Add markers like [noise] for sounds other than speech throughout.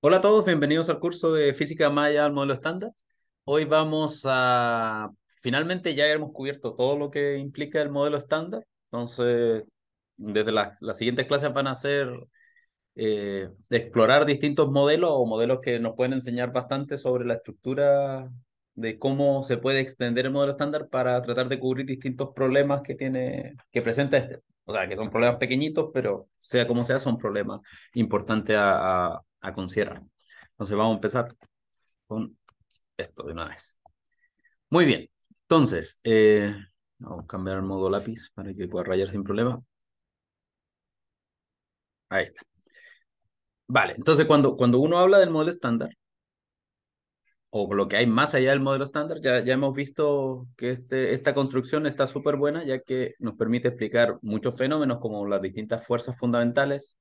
Hola a todos, bienvenidos al curso de Física Maya al Modelo Estándar. Hoy vamos a... Finalmente ya hemos cubierto todo lo que implica el modelo estándar. Entonces, desde las, siguientes clases van a ser eh, explorar distintos modelos o modelos que nos pueden enseñar bastante sobre la estructura de cómo se puede extender el modelo estándar para tratar de cubrir distintos problemas que tiene, que presenta este. O sea, que son problemas pequeñitos, pero sea como sea, son problemas importantes a, a, considerar. Entonces vamos a empezar con esto de una vez. Muy bien, entonces, eh, vamos a cambiar el modo lápiz para que pueda rayar sin problema. Ahí está. Vale, entonces cuando, cuando uno habla del modelo estándar, o lo que hay más allá del modelo estándar, ya, hemos visto que este, esta construcción está súper buena, ya que nos permite explicar muchos fenómenos como las distintas fuerzas fundamentales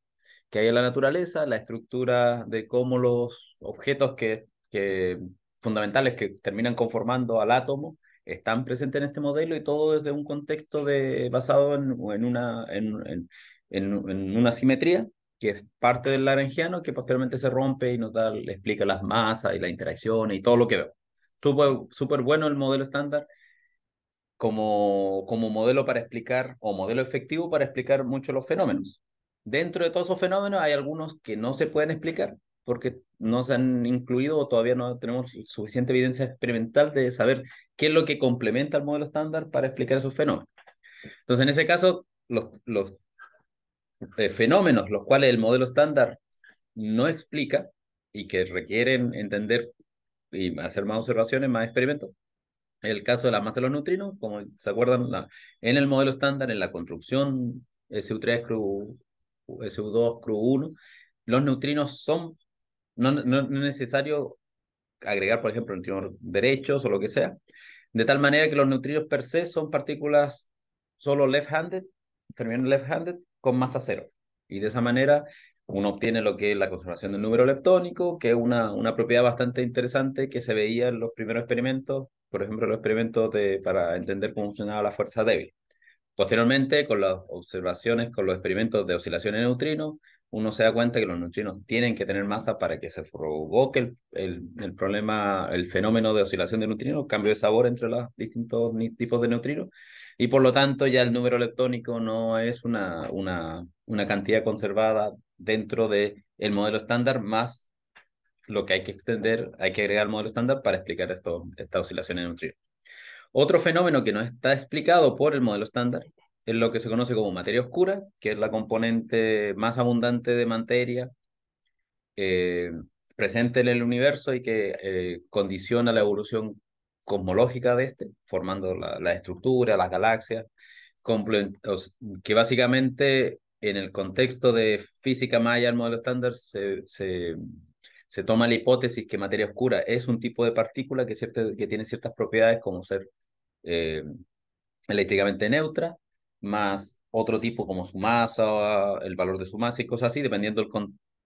que hay en la naturaleza, la estructura de cómo los objetos que, que fundamentales que terminan conformando al átomo están presentes en este modelo y todo desde un contexto de, basado en, en una, en, en una simetría que es parte del Lagrangiano, que posteriormente se rompe y nos da, le explica las masas y las interacciones y todo lo que veo. Súper, súper bueno el modelo estándar como, como modelo para explicar, o modelo efectivo para explicar muchos los fenómenos. Dentro de todos esos fenómenos hay algunos que no se pueden explicar porque no se han incluido o todavía no tenemos suficiente evidencia experimental de saber qué es lo que complementa el modelo estándar para explicar esos fenómenos. Entonces, en ese caso, los, los eh, fenómenos los cuales el modelo estándar no explica y que requieren entender y hacer más observaciones, más experimentos. El caso de la masa de los neutrinos, como se acuerdan, en el modelo estándar, en la construcción SU3, CRU, SU2, CRU1, los neutrinos son, no, es necesario agregar, por ejemplo, neutrinos derechos o lo que sea, de tal manera que los neutrinos per se son partículas solo left-handed, terminan left-handed, con masa cero. Y de esa manera uno obtiene lo que es la conservación del número leptónico, que es una, una propiedad bastante interesante que se veía en los primeros experimentos, por ejemplo, los experimentos para entender cómo funcionaba la fuerza débil. Posteriormente, con las observaciones, con los experimentos de oscilación de neutrinos, uno se da cuenta que los neutrinos tienen que tener masa para que se provoque el, problema, el fenómeno de oscilación de neutrinos, cambio de sabor entre los distintos tipos de neutrinos, y por lo tanto ya el número electrónico no es una, una, una cantidad conservada dentro del el modelo estándar más lo que hay que extender, hay que agregar al modelo estándar para explicar esto, esta oscilación en un trío. Otro fenómeno que no está explicado por el modelo estándar es lo que se conoce como materia oscura, que es la componente más abundante de materia eh, presente en el universo y que eh, condiciona la evolución cosmológica de este, formando la, estructura, las galaxias, que básicamente en el contexto de física maya, el modelo estándar, se, toma la hipótesis que materia oscura es un tipo de partícula que, tiene ciertas propiedades como ser eh, eléctricamente neutra, más otro tipo como su masa, el valor de su masa y cosas así, dependiendo del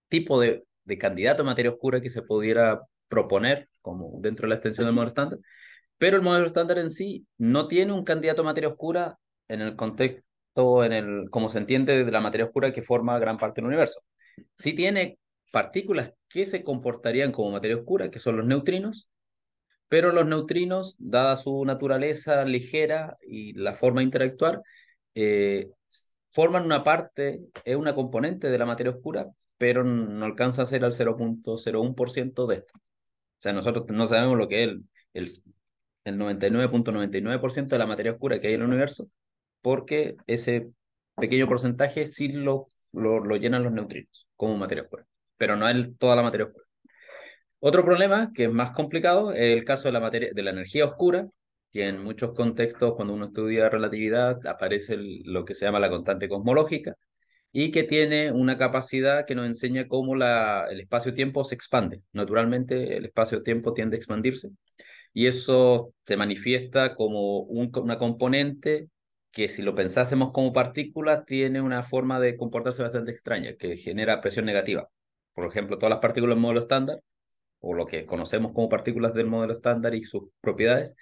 tipo de, candidato a materia oscura que se pudiera proponer como dentro de la extensión del modelo estándar, pero el modelo estándar en sí no tiene un candidato a materia oscura en el contexto, en el, como se entiende de la materia oscura que forma gran parte del universo. Sí tiene partículas que se comportarían como materia oscura, que son los neutrinos, pero los neutrinos, dada su naturaleza ligera y la forma de interactuar, eh, forman una parte, es una componente de la materia oscura, pero no alcanza a ser al 0.01% de esto. O sea, nosotros no sabemos lo que es el, el el 99.99% de la materia oscura que hay en el universo, porque ese pequeño porcentaje sí lo, lo, llenan los neutrinos como materia oscura, pero no es toda la materia oscura. Otro problema que es más complicado es el caso de la, materia, de la energía oscura, que en muchos contextos cuando uno estudia relatividad aparece lo que se llama la constante cosmológica y que tiene una capacidad que nos enseña cómo la, el espacio-tiempo se expande. Naturalmente el espacio-tiempo tiende a expandirse y eso se manifiesta como una componente que si lo pensásemos como partícula, tiene una forma de comportarse bastante extraña, que genera presión negativa. Por ejemplo, todas las partículas del modelo estándar, o lo que conocemos como partículas del modelo estándar y sus propiedades,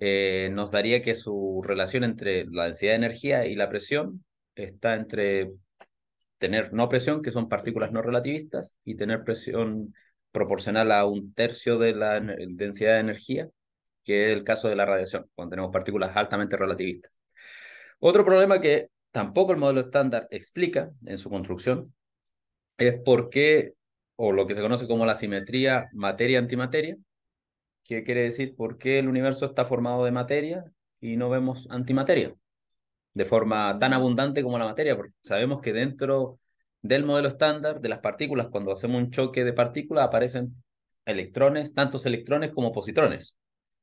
eh, nos daría que su relación entre la densidad de energía y la presión está entre tener no presión, que son partículas no relativistas, y tener presión proporcional a un tercio de la densidad de energía, que es el caso de la radiación, cuando tenemos partículas altamente relativistas. Otro problema que tampoco el modelo estándar explica en su construcción es por qué, o lo que se conoce como la simetría materia-antimateria, que quiere decir por qué el universo está formado de materia y no vemos antimateria de forma tan abundante como la materia, porque sabemos que dentro del modelo estándar de las partículas, cuando hacemos un choque de partículas, aparecen electrones, tantos electrones como positrones,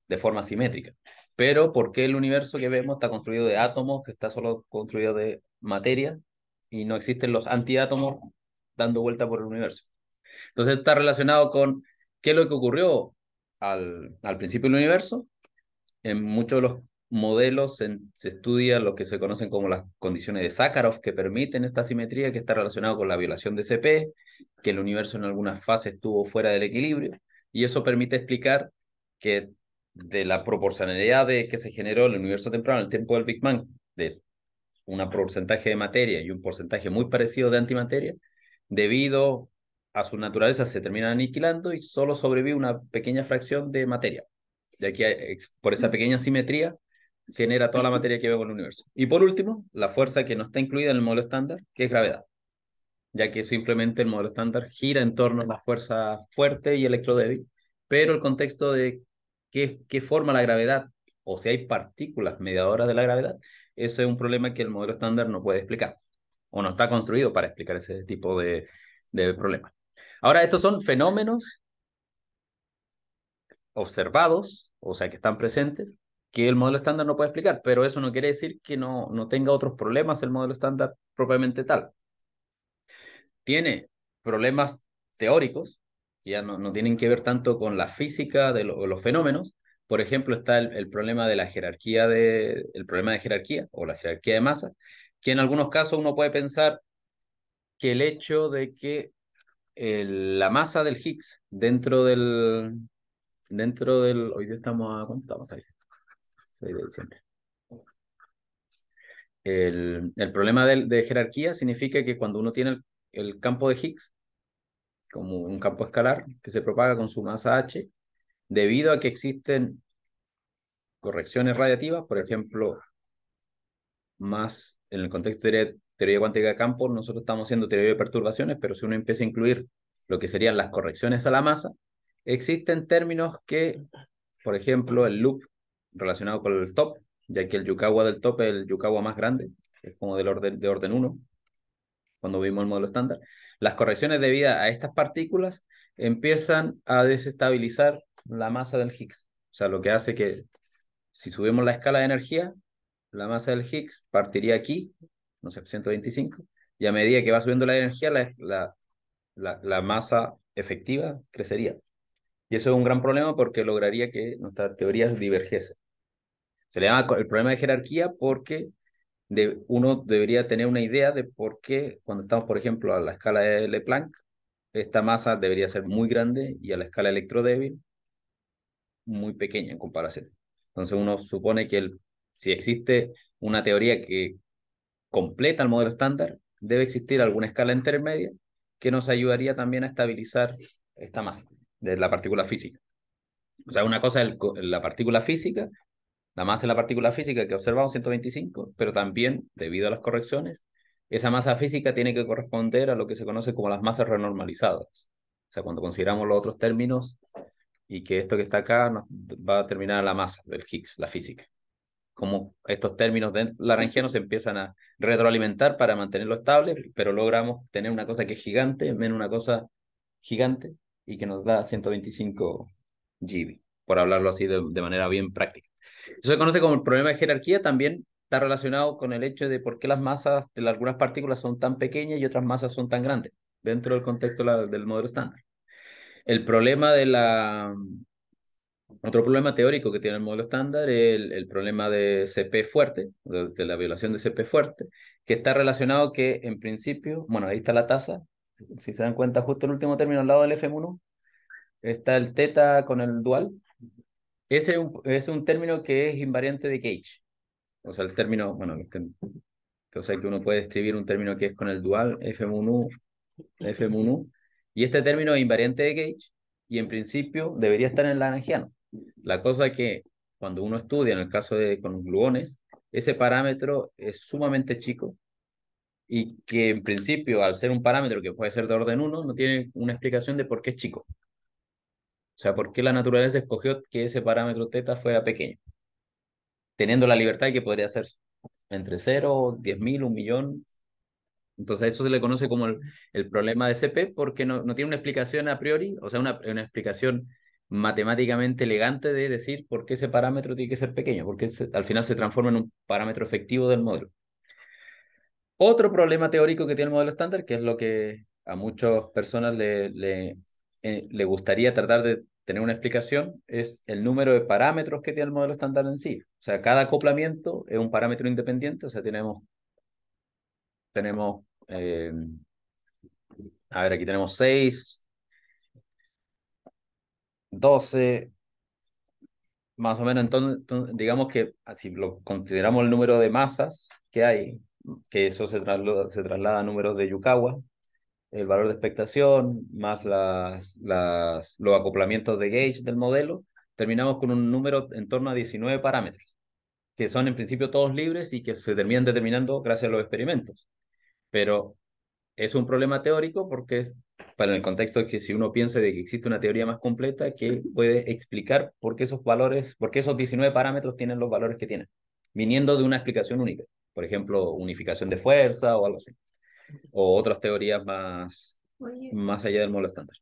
de forma simétrica. Pero ¿por qué el universo que vemos está construido de átomos, que está solo construido de materia, y no existen los antiátomos dando vuelta por el universo? Entonces está relacionado con qué es lo que ocurrió al, al principio del universo. En muchos de los modelos se, estudia lo que se conocen como las condiciones de Sakharov que permiten esta simetría que está relacionada con la violación de CP, que el universo en algunas fases estuvo fuera del equilibrio, y eso permite explicar que de la proporcionalidad de que se generó el universo temprano en el tiempo del Big Bang, de un porcentaje de materia y un porcentaje muy parecido de antimateria, debido a su naturaleza se termina aniquilando y solo sobrevive una pequeña fracción de materia. De aquí, por esa pequeña simetría, genera toda la materia que vemos en el universo. Y por último, la fuerza que no está incluida en el modelo estándar, que es gravedad, ya que simplemente el modelo estándar gira en torno a la fuerza fuerte y electrodébil, pero el contexto de qué, qué forma la gravedad o si hay partículas mediadoras de la gravedad, eso es un problema que el modelo estándar no puede explicar o no está construido para explicar ese tipo de, de problemas. Ahora, estos son fenómenos observados, o sea, que están presentes, que el modelo estándar no puede explicar, pero eso no quiere decir que no, no tenga otros problemas el modelo estándar propiamente tal. Tiene problemas teóricos, que ya no, tienen que ver tanto con la física de, los fenómenos. Por ejemplo, está el, problema de la jerarquía de, el problema de jerarquía o la jerarquía de masa, que en algunos casos uno puede pensar que el hecho de que la masa del Higgs dentro del, dentro del, hoy día estamos a, ¿cuánto estamos ahí? El, problema de, de, jerarquía significa que cuando uno tiene el, el campo de Higgs, como un campo escalar que se propaga con su masa H, debido a que existen correcciones radiativas, por ejemplo, más en el contexto de teoría cuántica de campo, nosotros estamos haciendo teoría de perturbaciones, pero si uno empieza a incluir lo que serían las correcciones a la masa, existen términos que, por ejemplo, el loop relacionado con el top, ya que el Yukawa del top es el Yukawa más grande, es como del orden, de orden 1, cuando vimos el modelo estándar. Las correcciones debidas a estas partículas empiezan a desestabilizar la masa del Higgs. O sea, lo que hace que si subimos la escala de energía, la masa del Higgs partiría aquí, no sé, 125, y a medida que va subiendo la energía, la masa efectiva crecería. Y eso es un gran problema porque lograría que nuestras teorías divergiesen. Se le llama el problema de jerarquía porque de, uno debería tener una idea de por qué cuando estamos, por ejemplo, a la escala de Planck, esta masa debería ser muy grande y a la escala electrodébil muy pequeña en comparación. Entonces uno supone que el, si existe una teoría que completa el modelo estándar, debe existir alguna escala intermedia que nos ayudaría también a estabilizar esta masa de la partícula física. O sea, una cosa es la partícula física, la masa de la partícula física que observamos, 125, pero también, debido a las correcciones, esa masa física tiene que corresponder a lo que se conoce como las masas renormalizadas. O sea, cuando consideramos los otros términos y que esto que está acá nos va a terminar la masa del Higgs, la física. Como estos términos de laranjianos se empiezan a retroalimentar para mantenerlo estable, pero logramos tener una cosa que es gigante menos una cosa gigante y que nos da 125 GB, por hablarlo así de, manera bien práctica. Eso se conoce como el problema de jerarquía, también está relacionado con el hecho de por qué las masas de algunas partículas son tan pequeñas y otras masas son tan grandes, dentro del contexto del modelo estándar. El problema de la... Otro problema teórico que tiene el modelo estándar es el, problema de CP fuerte, de, la violación de CP fuerte, que está relacionado que en principio, bueno, ahí está la tasa, si se dan cuenta, justo el último término al lado del FM1 está el teta con el dual. Ese es un, término que es invariante de gauge. O sea, el término, bueno, que, que, o sea, que uno puede escribir un término que es con el dual FM1, FM1. Y este término es invariante de gauge, y en principio debería estar en el lagrangiano. La cosa es que cuando uno estudia, en el caso de con gluones, ese parámetro es sumamente chico y que en principio, al ser un parámetro que puede ser de orden 1, no tiene una explicación de por qué es chico. O sea, por qué la naturaleza escogió que ese parámetro teta fuera pequeño, teniendo la libertad de que podría ser entre 0, 10.000, mil, un millón. Entonces a eso se le conoce como el, el problema de CP porque no, no, tiene una explicación a priori, o sea, una, una explicación matemáticamente elegante de decir por qué ese parámetro tiene que ser pequeño, porque al final se transforma en un parámetro efectivo del modelo. Otro problema teórico que tiene el modelo estándar, que es lo que a muchas personas le, eh, le, gustaría tratar de tener una explicación, es el número de parámetros que tiene el modelo estándar en sí. O sea, cada acoplamiento es un parámetro independiente, o sea, tenemos, tenemos, eh, a ver, aquí tenemos 6, 12, más o menos, entonces, digamos que si lo consideramos el número de masas que hay, que eso se, se traslada a números de Yukawa, el valor de expectación más las, las, los acoplamientos de gauge del modelo, terminamos con un número en torno a 19 parámetros, que son en principio todos libres y que se terminan determinando gracias a los experimentos. Pero es un problema teórico porque es para el contexto de que si uno piensa de que existe una teoría más completa que puede explicar por qué esos valores, por qué esos 19 parámetros tienen los valores que tienen, viniendo de una explicación única. Por ejemplo, unificación de fuerza o algo así. O otras teorías más, más allá del modelo estándar.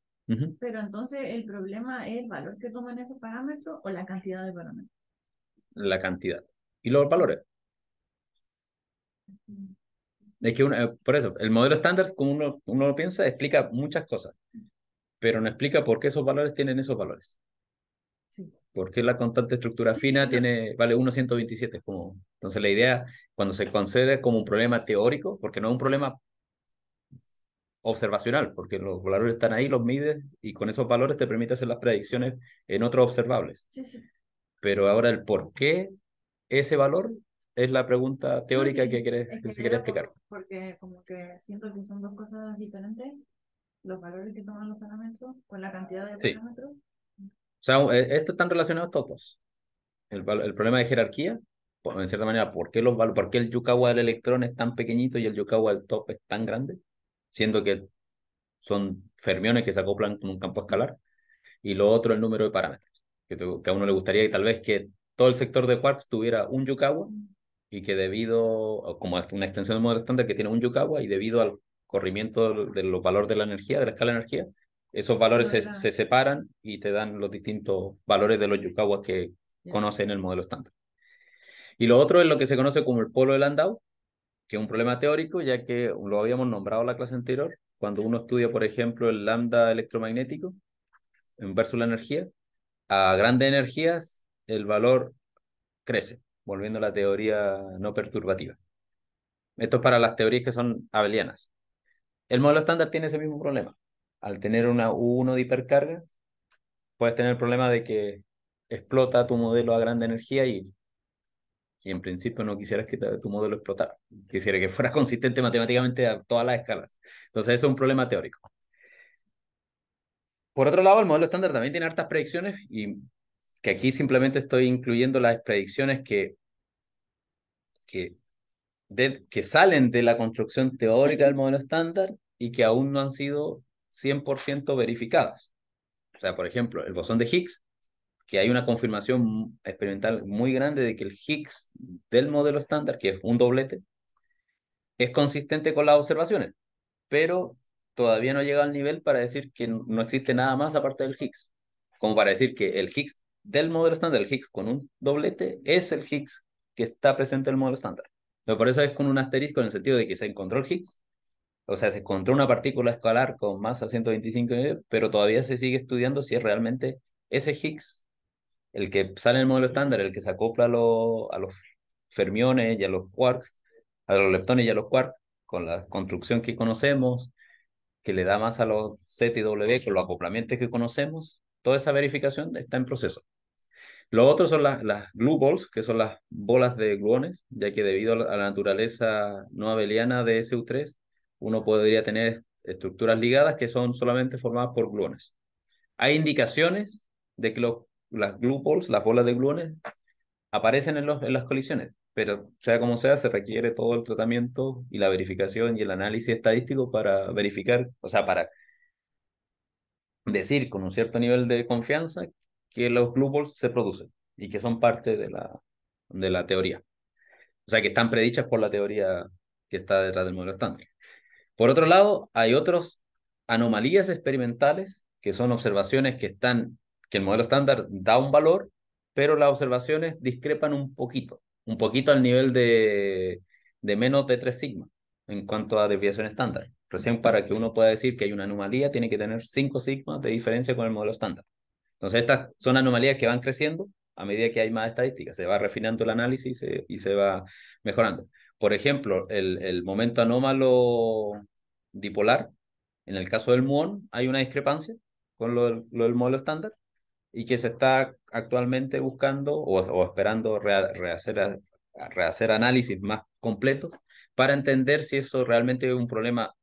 Pero entonces, ¿el problema es el valor que toman esos parámetros o la cantidad de parámetros? La cantidad. Y los valores. Es que por eso, el modelo estándar, como uno, uno lo piensa, explica muchas cosas, pero no explica por qué esos valores tienen esos valores porque la constante estructura fina tiene, vale 1,127. Como, entonces la idea, cuando se concede como un problema teórico, porque no es un problema observacional, porque los valores están ahí, los mides y con esos valores te permite hacer las predicciones en otros observables. Pero ahora el por qué ese valor es la pregunta teórica que, que, se quiere explicar. Porque como que siento que son dos cosas diferentes, los valores que toman los parámetros con la cantidad de parámetros o sea, eh, estos están relacionados todos. El, el problema de jerarquía, en cierta manera, ¿por qué, los, por qué el Yukawa del electrón es tan pequeñito y el Yukawa del top es tan grande? Siendo que son fermiones que se acoplan con un campo escalar. Y lo otro, el número de parámetros. Que, que a uno le gustaría que tal vez que todo el sector de quarks tuviera un Yukawa y que debido, como una extensión del modelo estándar que tiene un Yukawa y debido al corrimiento de los valores de la energía, de la escala de energía, esos valores se, separan y te dan los distintos valores de los Yukawa que conocen el modelo estándar. Y lo otro es lo que se conoce como el polo de Landau, que es un problema teórico, ya que lo habíamos nombrado la clase anterior, cuando uno estudia, por ejemplo, el lambda electromagnético versus la energía, a grandes energías el valor crece, volviendo a la teoría no perturbativa. Esto es para las teorías que son abelianas. El modelo estándar tiene ese mismo problema al tener una U1 de hipercarga, puedes tener el problema de que explota tu modelo a grande energía y, en principio no quisieras que tu modelo explotara. Quisiera que fuera [laughs] consistente matemáticamente a todas las escalas. Entonces, eso es un problema teórico. Por otro lado, el modelo estándar también tiene hartas predicciones y que aquí simplemente estoy incluyendo las predicciones que, que, que salen de la construcción teórica del modelo estándar y que aún no han sido 100% verificadas. O sea, por ejemplo, el bosón de Higgs, que hay una confirmación experimental muy grande de que el Higgs del modelo estándar, que es un doblete, es consistente con las observaciones, pero todavía no llega al nivel para decir que no existe nada más aparte del Higgs, como para decir que el Higgs del modelo estándar, el Higgs con un doblete, es el Higgs que está presente en el modelo estándar. Pero por eso es con un asterisco en el sentido de que se encontró el Higgs, o sea, se encontró una partícula escalar con masa 125 pero todavía se sigue estudiando si es realmente ese Higgs, el que sale en el modelo estándar, el que se acopla a, los fermiones y a los quarks, a los leptones y a los quarks, con la construcción que conocemos, que le da más a los Z y W, con los acoplamientos que conocemos, toda esa verificación está en proceso. Lo otro son las, las que son las bolas de gluones, ya que debido a la naturaleza no abeliana de SU3, uno podría tener estructuras ligadas que son solamente formadas por gluones. Hay indicaciones de que los, las gluons, las bolas de gluones, aparecen en, los, en las colisiones, pero sea como sea, se requiere todo el tratamiento y la verificación y el análisis estadístico para verificar, o sea, para decir con un cierto nivel de confianza que los gluons se producen y que son parte de la, de la teoría. O sea, que están predichas por la teoría que está detrás del modelo estándar. Por otro lado, hay otras anomalías experimentales, que son observaciones que están, que el modelo estándar da un valor, pero las observaciones discrepan un poquito, un poquito al nivel de, menos de 3 sigma en cuanto a desviación estándar. Recién para que uno pueda decir que hay una anomalía, tiene que tener 5 sigma de diferencia con el modelo estándar. Entonces, estas son anomalías que van creciendo a medida que hay más estadísticas. Se va refinando el análisis eh, y se va mejorando por ejemplo, el, el momento anómalo dipolar, en el caso del muón hay una discrepancia con lo, lo del modelo estándar y que se está actualmente buscando o, o esperando rehacer, rehacer análisis más completos para entender si eso realmente es un problema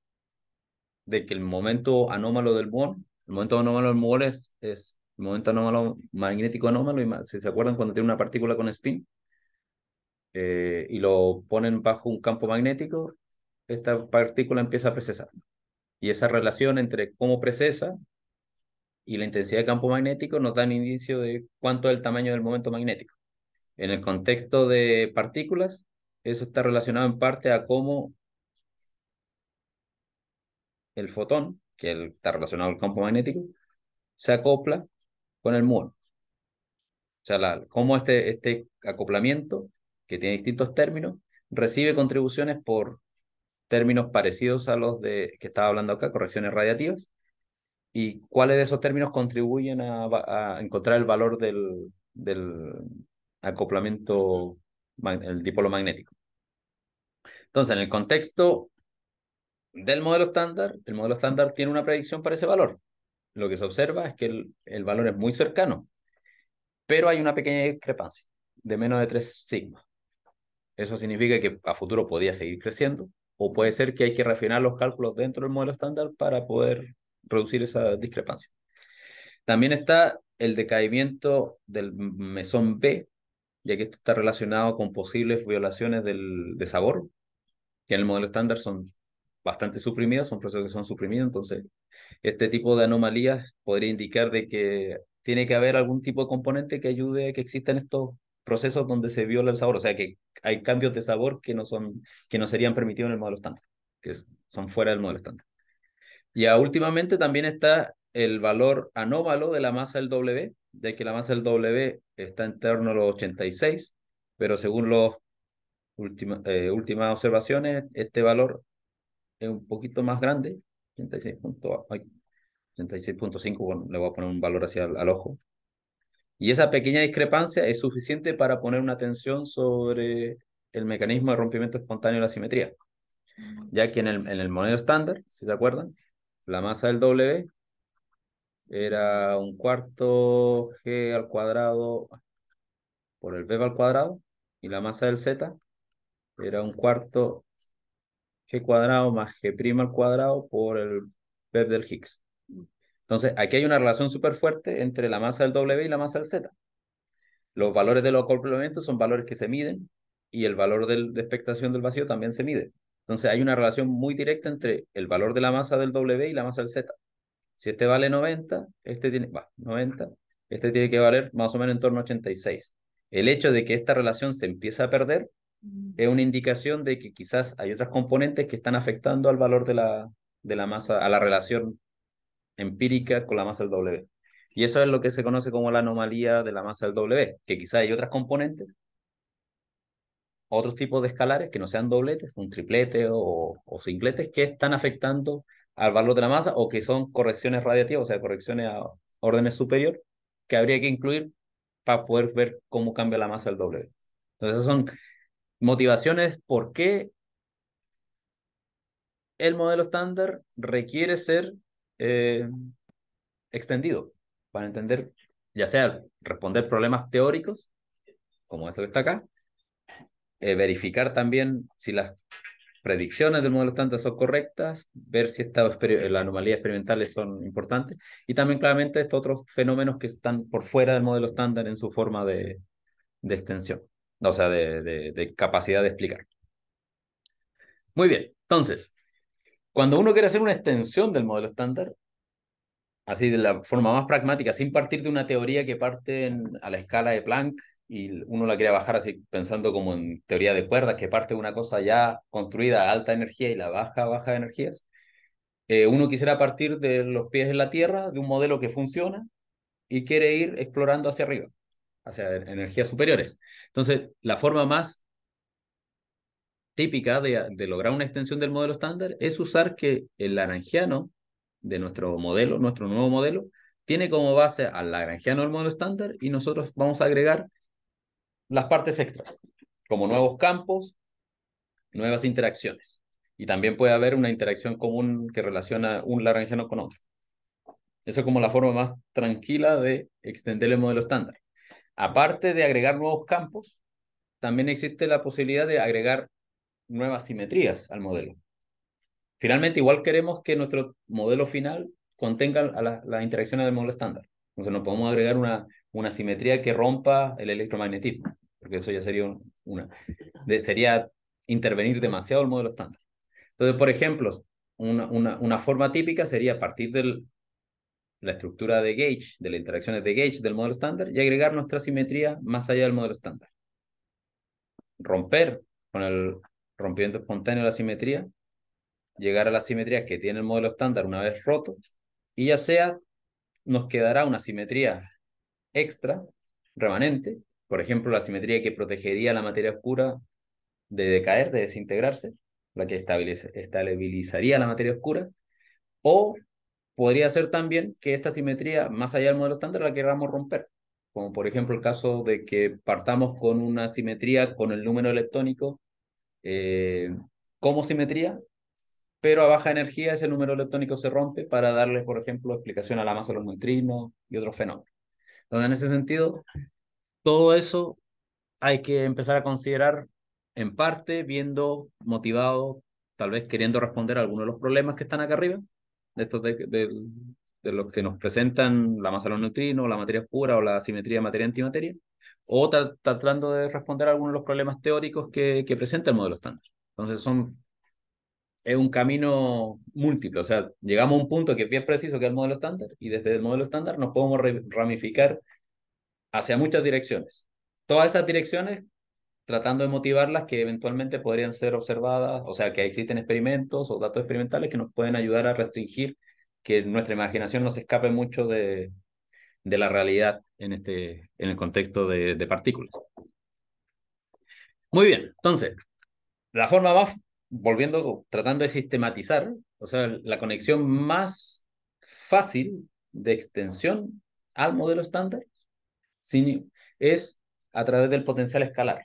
de que el momento anómalo del muón, el momento anómalo del muón es, es el momento anómalo magnético anómalo, y si se acuerdan cuando tiene una partícula con spin, eh, y lo ponen bajo un campo magnético, esta partícula empieza a precesar. Y esa relación entre cómo precesa y la intensidad de campo magnético nos dan indicio de cuánto es el tamaño del momento magnético. En el contexto de partículas, eso está relacionado en parte a cómo el fotón, que está relacionado al campo magnético, se acopla con el muón. O sea, cómo este, este acoplamiento que tiene distintos términos, recibe contribuciones por términos parecidos a los de que estaba hablando acá, correcciones radiativas, y cuáles de esos términos contribuyen a, encontrar el valor del, acoplamiento, el dipolo magnético. Entonces, en el contexto del modelo estándar, el modelo estándar tiene una predicción para ese valor. Lo que se observa es que el, valor es muy cercano, pero hay una pequeña discrepancia de menos de 3 sigmas. Eso significa que a futuro podría seguir creciendo o puede ser que hay que refinar los cálculos dentro del modelo estándar para poder reducir esa discrepancia. También está el decaimiento del mesón B, ya que esto está relacionado con posibles violaciones del, de sabor, que en el modelo estándar son bastante suprimidos son procesos que son suprimidos, entonces este tipo de anomalías podría indicar de que tiene que haber algún tipo de componente que ayude a que existan estos procesos donde se viola el sabor, o sea que hay cambios de sabor que no, son, que no serían permitidos en el modelo estándar, que son fuera del modelo estándar. Y últimamente también está el valor anómalo de la masa del W, de que la masa del W está en torno a los 86, pero según las última, eh, últimas observaciones, este valor es un poquito más grande, 86.5, bueno, le voy a poner un valor hacia al ojo, y esa pequeña discrepancia es suficiente para poner una atención sobre el mecanismo de rompimiento espontáneo de la simetría. Ya que en el, en modelo estándar, si se acuerdan, la masa del W era un cuarto G al cuadrado por el B al cuadrado y la masa del Z era un cuarto G cuadrado más G' al cuadrado por el B del Higgs. Entonces, aquí hay una relación súper fuerte entre la masa del W y la masa del Z. Los valores de los complementos son valores que se miden y el valor de expectación del vacío también se mide. Entonces, hay una relación muy directa entre el valor de la masa del W y la masa del Z. Si este vale 90, este tiene, 90, este tiene que valer más o menos en torno a 86. El hecho de que esta relación se empieza a perder mm. es una indicación de que quizás hay otras componentes que están afectando al valor de la, de la masa, a la relación empírica con la masa del W. Y eso es lo que se conoce como la anomalía de la masa del W, que quizá hay otras componentes, otros tipos de escalares que no sean dobletes, un triplete o, o singletes, que están afectando al valor de la masa o que son correcciones radiativas, o sea, correcciones a órdenes superior, que habría que incluir para poder ver cómo cambia la masa del W. Entonces, son motivaciones por qué el modelo estándar requiere ser eh, extendido para entender, ya sea responder problemas teóricos, como esto que está acá, eh, verificar también si las predicciones del modelo estándar son correctas, ver si estas anomalías experimentales son importantes y también claramente estos otros fenómenos que están por fuera del modelo estándar en su forma de, extensión, o sea, de capacidad de explicar. Muy bien, entonces, cuando uno quiere hacer una extensión del modelo estándar, así de la forma más pragmática, sin partir de una teoría que parte a la escala de Planck y uno la quiere bajar así pensando como en teoría de cuerdas, que parte de una cosa ya construida a alta energía y la baja a baja de energías. Eh, uno quisiera partir de los pies de la Tierra, de un modelo que funciona y quiere ir explorando hacia arriba, hacia energías superiores. Entonces, la forma más típica de, lograr una extensión del modelo estándar es usar que el laranjiano de nuestro modelo, nuestro nuevo modelo, tiene como base al laranjiano del modelo estándar y nosotros vamos a agregar las partes extras, como nuevos campos, nuevas interacciones. Y también puede haber una interacción común que relaciona un laranjiano con otro. Eso es como la forma más tranquila de extender el modelo estándar. Aparte de agregar nuevos campos, también existe la posibilidad de agregar nuevas simetrías al modelo. Finalmente, igual queremos que nuestro modelo final contenga las interacciones del modelo estándar. Entonces, no podemos agregar una, una simetría que rompa el electromagnetismo, porque eso ya sería una. sería intervenir demasiado el modelo estándar. Entonces, por ejemplo, una, una, una forma típica sería partir de la estructura de gauge, de las interacciones de gauge del modelo estándar, y agregar nuestra simetría más allá del modelo estándar. Romper con el, rompiendo espontáneo la simetría, llegar a la simetría que tiene el modelo estándar una vez roto, y ya sea nos quedará una simetría extra, remanente, por ejemplo, la simetría que protegería la materia oscura de decaer, de desintegrarse, la que estabilizaría la materia oscura, o podría ser también que esta simetría, más allá del modelo estándar, la queramos romper, como por ejemplo el caso de que partamos con una simetría con el número electrónico eh, como simetría, pero a baja energía ese número electrónico se rompe para darles, por ejemplo, explicación a la masa de los neutrinos y otros fenómenos. Entonces, en ese sentido, todo eso hay que empezar a considerar en parte viendo motivado, tal vez queriendo responder a algunos de los problemas que están acá arriba, de estos de los que nos presentan la masa de los neutrinos, la materia oscura o la simetría materia-antimateria, o tratando de responder algunos de los problemas teóricos que, presenta el modelo estándar. Entonces son, es un camino múltiple, o sea, llegamos a un punto que es bien preciso que es el modelo estándar y desde el modelo estándar nos podemos ramificar hacia muchas direcciones. Todas esas direcciones tratando de motivarlas que eventualmente podrían ser observadas, o sea, que existen experimentos o datos experimentales que nos pueden ayudar a restringir que nuestra imaginación no se escape mucho de, de la realidad en, este, en el contexto de, partículas. Muy bien, entonces, la forma más, volviendo, tratando de sistematizar, o sea, la conexión más fácil de extensión al modelo estándar es a través del potencial escalar,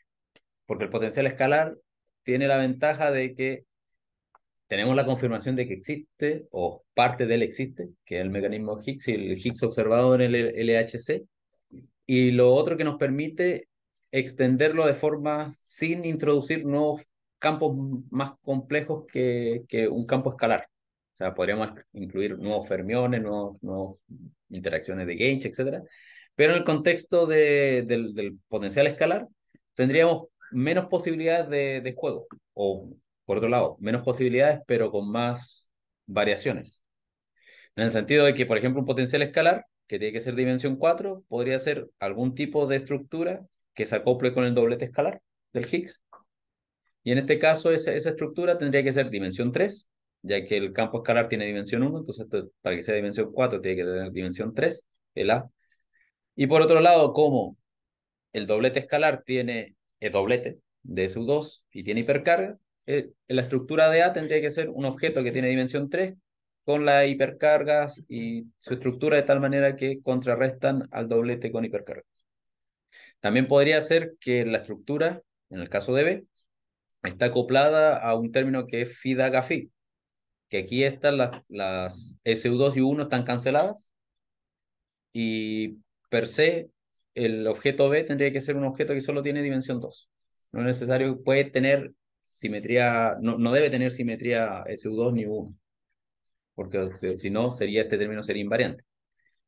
porque el potencial escalar tiene la ventaja de que tenemos la confirmación de que existe o parte de él existe, que es el mecanismo Higgs y el Higgs observado en el LHC. Y lo otro que nos permite extenderlo de forma sin introducir nuevos campos más complejos que, un campo escalar. O sea, podríamos incluir nuevos fermiones, nuevas nuevos interacciones de Gage, etc. Pero en el contexto del, potencial escalar, tendríamos menos posibilidades de, de juego o por otro lado, menos posibilidades, pero con más variaciones. En el sentido de que, por ejemplo, un potencial escalar, que tiene que ser dimensión 4, podría ser algún tipo de estructura que se acople con el doblete escalar del Higgs. Y en este caso, esa, estructura tendría que ser dimensión 3, ya que el campo escalar tiene dimensión 1, entonces para que sea dimensión 4 tiene que tener dimensión 3, el A. Y por otro lado, como el doblete escalar tiene el doblete de SU2 y tiene hipercarga, eh, la estructura de A tendría que ser un objeto que tiene dimensión 3 con las hipercargas y su estructura de tal manera que contrarrestan al doblete con hipercargas. También podría ser que la estructura, en el caso de B, está acoplada a un término que es FIDAGAFI, que aquí están las, las SU2 y U1 están canceladas y per se el objeto B tendría que ser un objeto que solo tiene dimensión 2. No es necesario, puede tener simetría, no, debe tener simetría SU2 ni U1, porque si no, sería, este término sería invariante.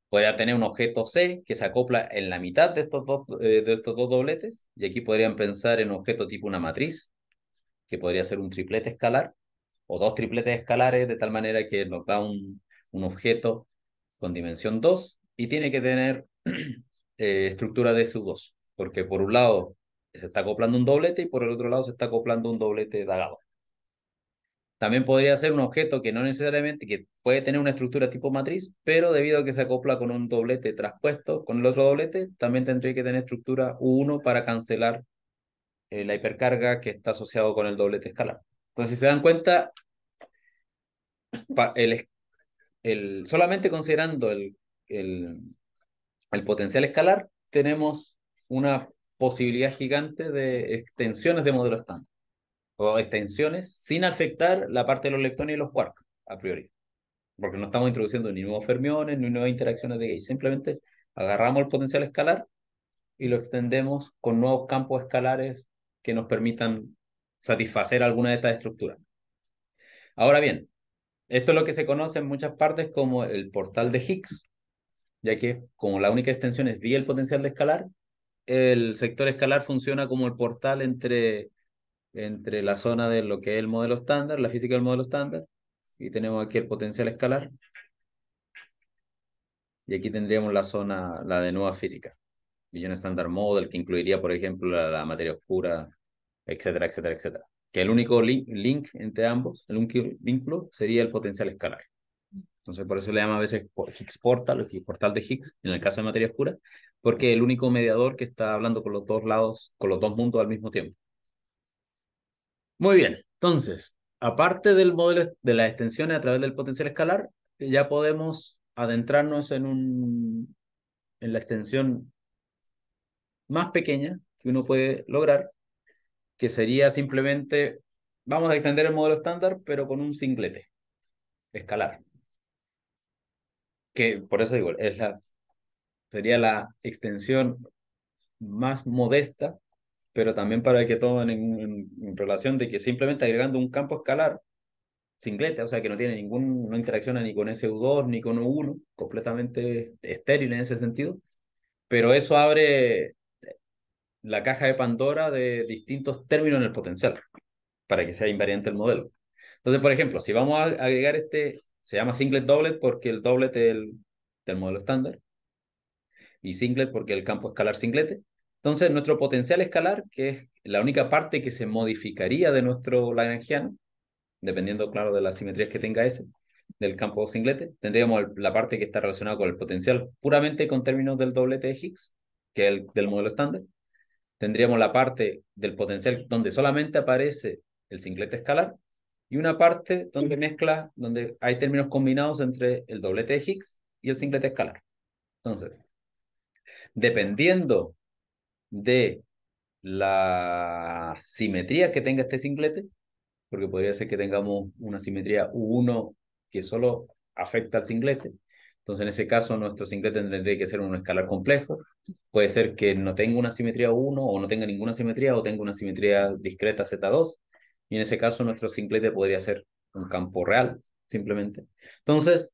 Podría tener un objeto C que se acopla en la mitad de estos, dos, eh, de estos dos dobletes, y aquí podrían pensar en un objeto tipo una matriz, que podría ser un triplete escalar, o dos tripletes escalares, de tal manera que nos da un, un objeto con dimensión 2 y tiene que tener [clears throat] eh, estructura de SU2, porque por un lado se está acoplando un doblete y por el otro lado se está acoplando un doblete dagado. También podría ser un objeto que no necesariamente, que puede tener una estructura tipo matriz, pero debido a que se acopla con un doblete traspuesto con el otro doblete, también tendría que tener estructura U1 para cancelar eh, la hipercarga que está asociado con el doblete escalar. Entonces, si se dan cuenta, solamente considerando el, el potencial escalar, tenemos una posibilidad gigante de extensiones de modelo estándar o extensiones sin afectar la parte de los leptones y los quarks a priori porque no estamos introduciendo ni nuevos fermiones ni nuevas interacciones de gauge simplemente agarramos el potencial escalar y lo extendemos con nuevos campos escalares que nos permitan satisfacer alguna de estas estructuras. Ahora bien, esto es lo que se conoce en muchas partes como el portal de Higgs, ya que como la única extensión es vía el potencial de escalar, el sector escalar funciona como el portal entre, entre la zona de lo que es el modelo estándar, la física del modelo estándar, y tenemos aquí el potencial escalar. Y aquí tendríamos la zona, la de nueva física. Y un estándar Model, que incluiría, por ejemplo, la, materia oscura, etcétera, etcétera, etcétera. Que el único link, entre ambos, el único vínculo, sería el potencial escalar. Entonces, por eso le llama a veces Higgs Portal el Portal de Higgs, en el caso de materia oscura, porque es el único mediador que está hablando con los dos lados, con los dos mundos al mismo tiempo. Muy bien, entonces, aparte del modelo de las extensiones a través del potencial escalar, ya podemos adentrarnos en, un, en la extensión más pequeña que uno puede lograr, que sería simplemente, vamos a extender el modelo estándar, pero con un singlete, escalar. Que por eso digo, es la sería la extensión más modesta, pero también para que todo en, relación de que simplemente agregando un campo escalar singlete, o sea que no tiene ningún, no interacciona ni con SU2 ni con U1, completamente estéril en ese sentido, pero eso abre la caja de Pandora de distintos términos en el potencial para que sea invariante el modelo. Entonces, por ejemplo, si vamos a agregar este, se llama singlet doublet porque el doublet del modelo estándar, y singlet porque el campo escalar singlete. Entonces, nuestro potencial escalar, que es la única parte que se modificaría de nuestro Lagrangiano, dependiendo, claro, de las simetrías que tenga ese, del campo singlete, tendríamos la parte que está relacionada con el potencial puramente con términos del doblete de Higgs, que es el del modelo estándar. Tendríamos la parte del potencial donde solamente aparece el singlete escalar y una parte donde mezcla, donde hay términos combinados entre el doblete de Higgs y el singlete escalar. Entonces, Dependiendo de la simetría que tenga este singlete, porque podría ser que tengamos una simetría U1 que solo afecta al singlete. Entonces, en ese caso, nuestro singlete tendría que ser un escalar complejo. Puede ser que no tenga una simetría U1 o no tenga ninguna simetría o tenga una simetría discreta Z2. Y en ese caso, nuestro singlete podría ser un campo real, simplemente. Entonces,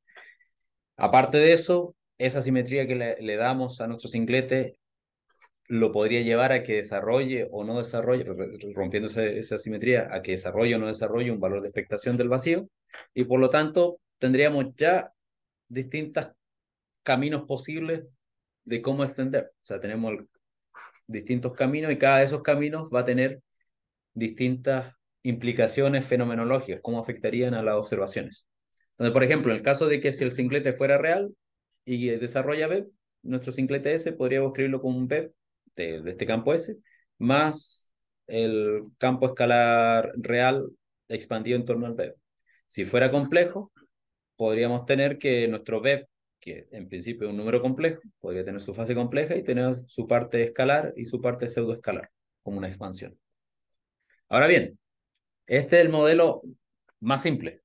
aparte de eso, esa simetría que le, damos a nuestro singlete lo podría llevar a que desarrolle o no desarrolle, rompiendo esa, esa simetría, a que desarrolle o no desarrolle un valor de expectación del vacío, y por lo tanto tendríamos ya distintos caminos posibles de cómo extender. O sea, tenemos distintos caminos y cada de esos caminos va a tener distintas implicaciones fenomenológicas, cómo afectarían a las observaciones. Entonces, por ejemplo, en el caso de que si el singlete fuera real, y eh, desarrolla BEP, nuestro sinclete S podríamos escribirlo como un BEP de, este campo S, más el campo escalar real expandido en torno al BEP. Si fuera complejo, podríamos tener que nuestro BEP, que en principio es un número complejo, podría tener su fase compleja y tener su parte escalar y su parte pseudoescalar, como una expansión. Ahora bien, este es el modelo más simple,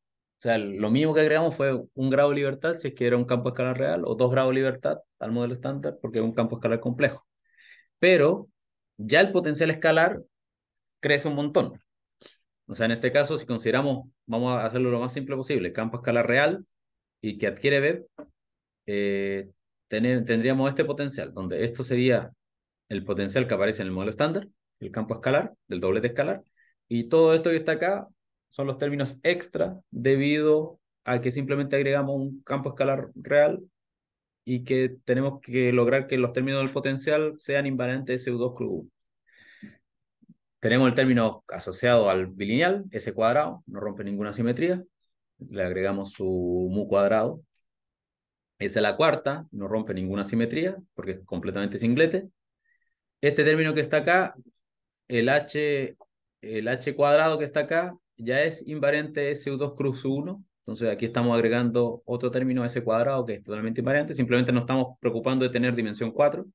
sea, lo mismo que agregamos fue un grado de libertad si es que era un campo escalar real o dos grados de libertad al modelo estándar porque es un campo escalar complejo. Pero ya el potencial escalar crece un montón. O sea, en este caso, si consideramos, vamos a hacerlo lo más simple posible, campo escalar real y que adquiere B, eh, tendríamos este potencial, donde esto sería el potencial que aparece en el modelo estándar, el campo escalar, del de escalar, y todo esto que está acá son los términos extra debido a que simplemente agregamos un campo escalar real y que tenemos que lograr que los términos del potencial sean invariantes de SU2 club Tenemos el término asociado al bilineal, S cuadrado, no rompe ninguna simetría. Le agregamos su mu cuadrado. Esa es la cuarta, no rompe ninguna simetría porque es completamente singlete. Este término que está acá, el H, el H cuadrado que está acá, ya es invariante SU2 cruz 1, entonces aquí estamos agregando otro término S cuadrado que es totalmente invariante, simplemente nos estamos preocupando de tener dimensión 4.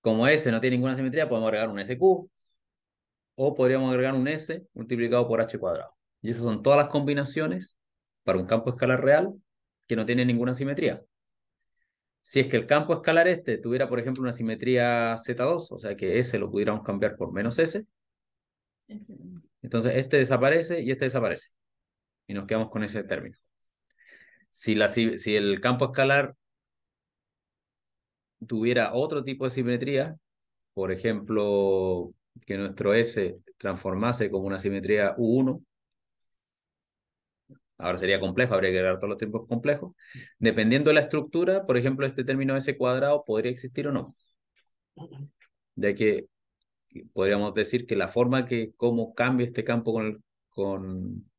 Como S no tiene ninguna simetría, podemos agregar un SQ o podríamos agregar un S multiplicado por H cuadrado. Y esas son todas las combinaciones para un campo escalar real que no tiene ninguna simetría. Si es que el campo escalar este tuviera, por ejemplo, una simetría Z2, o sea que S lo pudiéramos cambiar por menos S, entonces, este desaparece y este desaparece. Y nos quedamos con ese término. Si, si, el campo escalar tuviera otro tipo de simetría, por ejemplo, que nuestro S transformase como una simetría U1, ahora sería complejo, habría que dar todos los tiempos complejos, dependiendo de la estructura, por ejemplo, este término S cuadrado podría existir o no, De que podríamos decir que la forma que cómo cambia este campo con, con,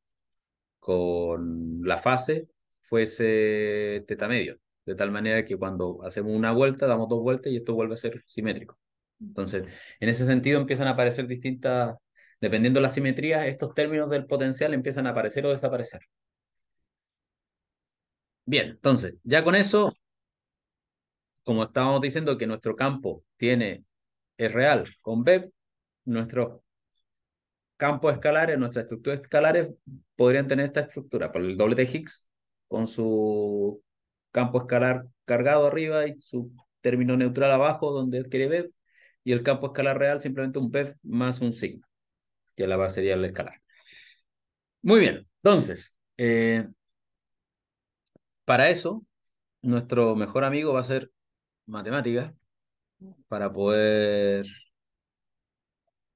con la fase fuese teta medio, de tal manera que cuando hacemos una vuelta, damos dos vueltas y esto vuelve a ser simétrico. Entonces, en ese sentido empiezan a aparecer distintas, dependiendo de las simetrías, estos términos del potencial empiezan a aparecer o desaparecer. Bien, entonces, ya con eso, como estábamos diciendo que nuestro campo tiene es real. Con BEP, nuestros campos escalares, nuestras estructuras escalares podrían tener esta estructura, por el doble de Higgs, con su campo escalar cargado arriba y su término neutral abajo donde quiere BEV y el campo escalar real simplemente un BEP más un signo que la base sería el escalar. Muy bien, entonces, eh, para eso, nuestro mejor amigo va a ser matemáticas, para poder,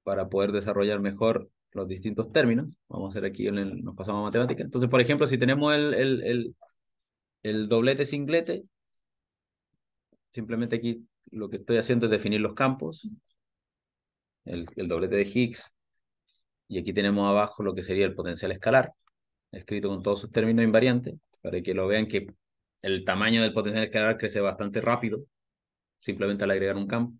para poder desarrollar mejor los distintos términos. Vamos a hacer aquí, en nos pasamos a matemática. Entonces, por ejemplo, si tenemos el, el, doblete singlete, simplemente aquí lo que estoy haciendo es definir los campos, el, el, doblete de Higgs, y aquí tenemos abajo lo que sería el potencial escalar, escrito con todos sus términos invariantes, para que lo vean que el tamaño del potencial escalar crece bastante rápido simplemente al agregar un campo.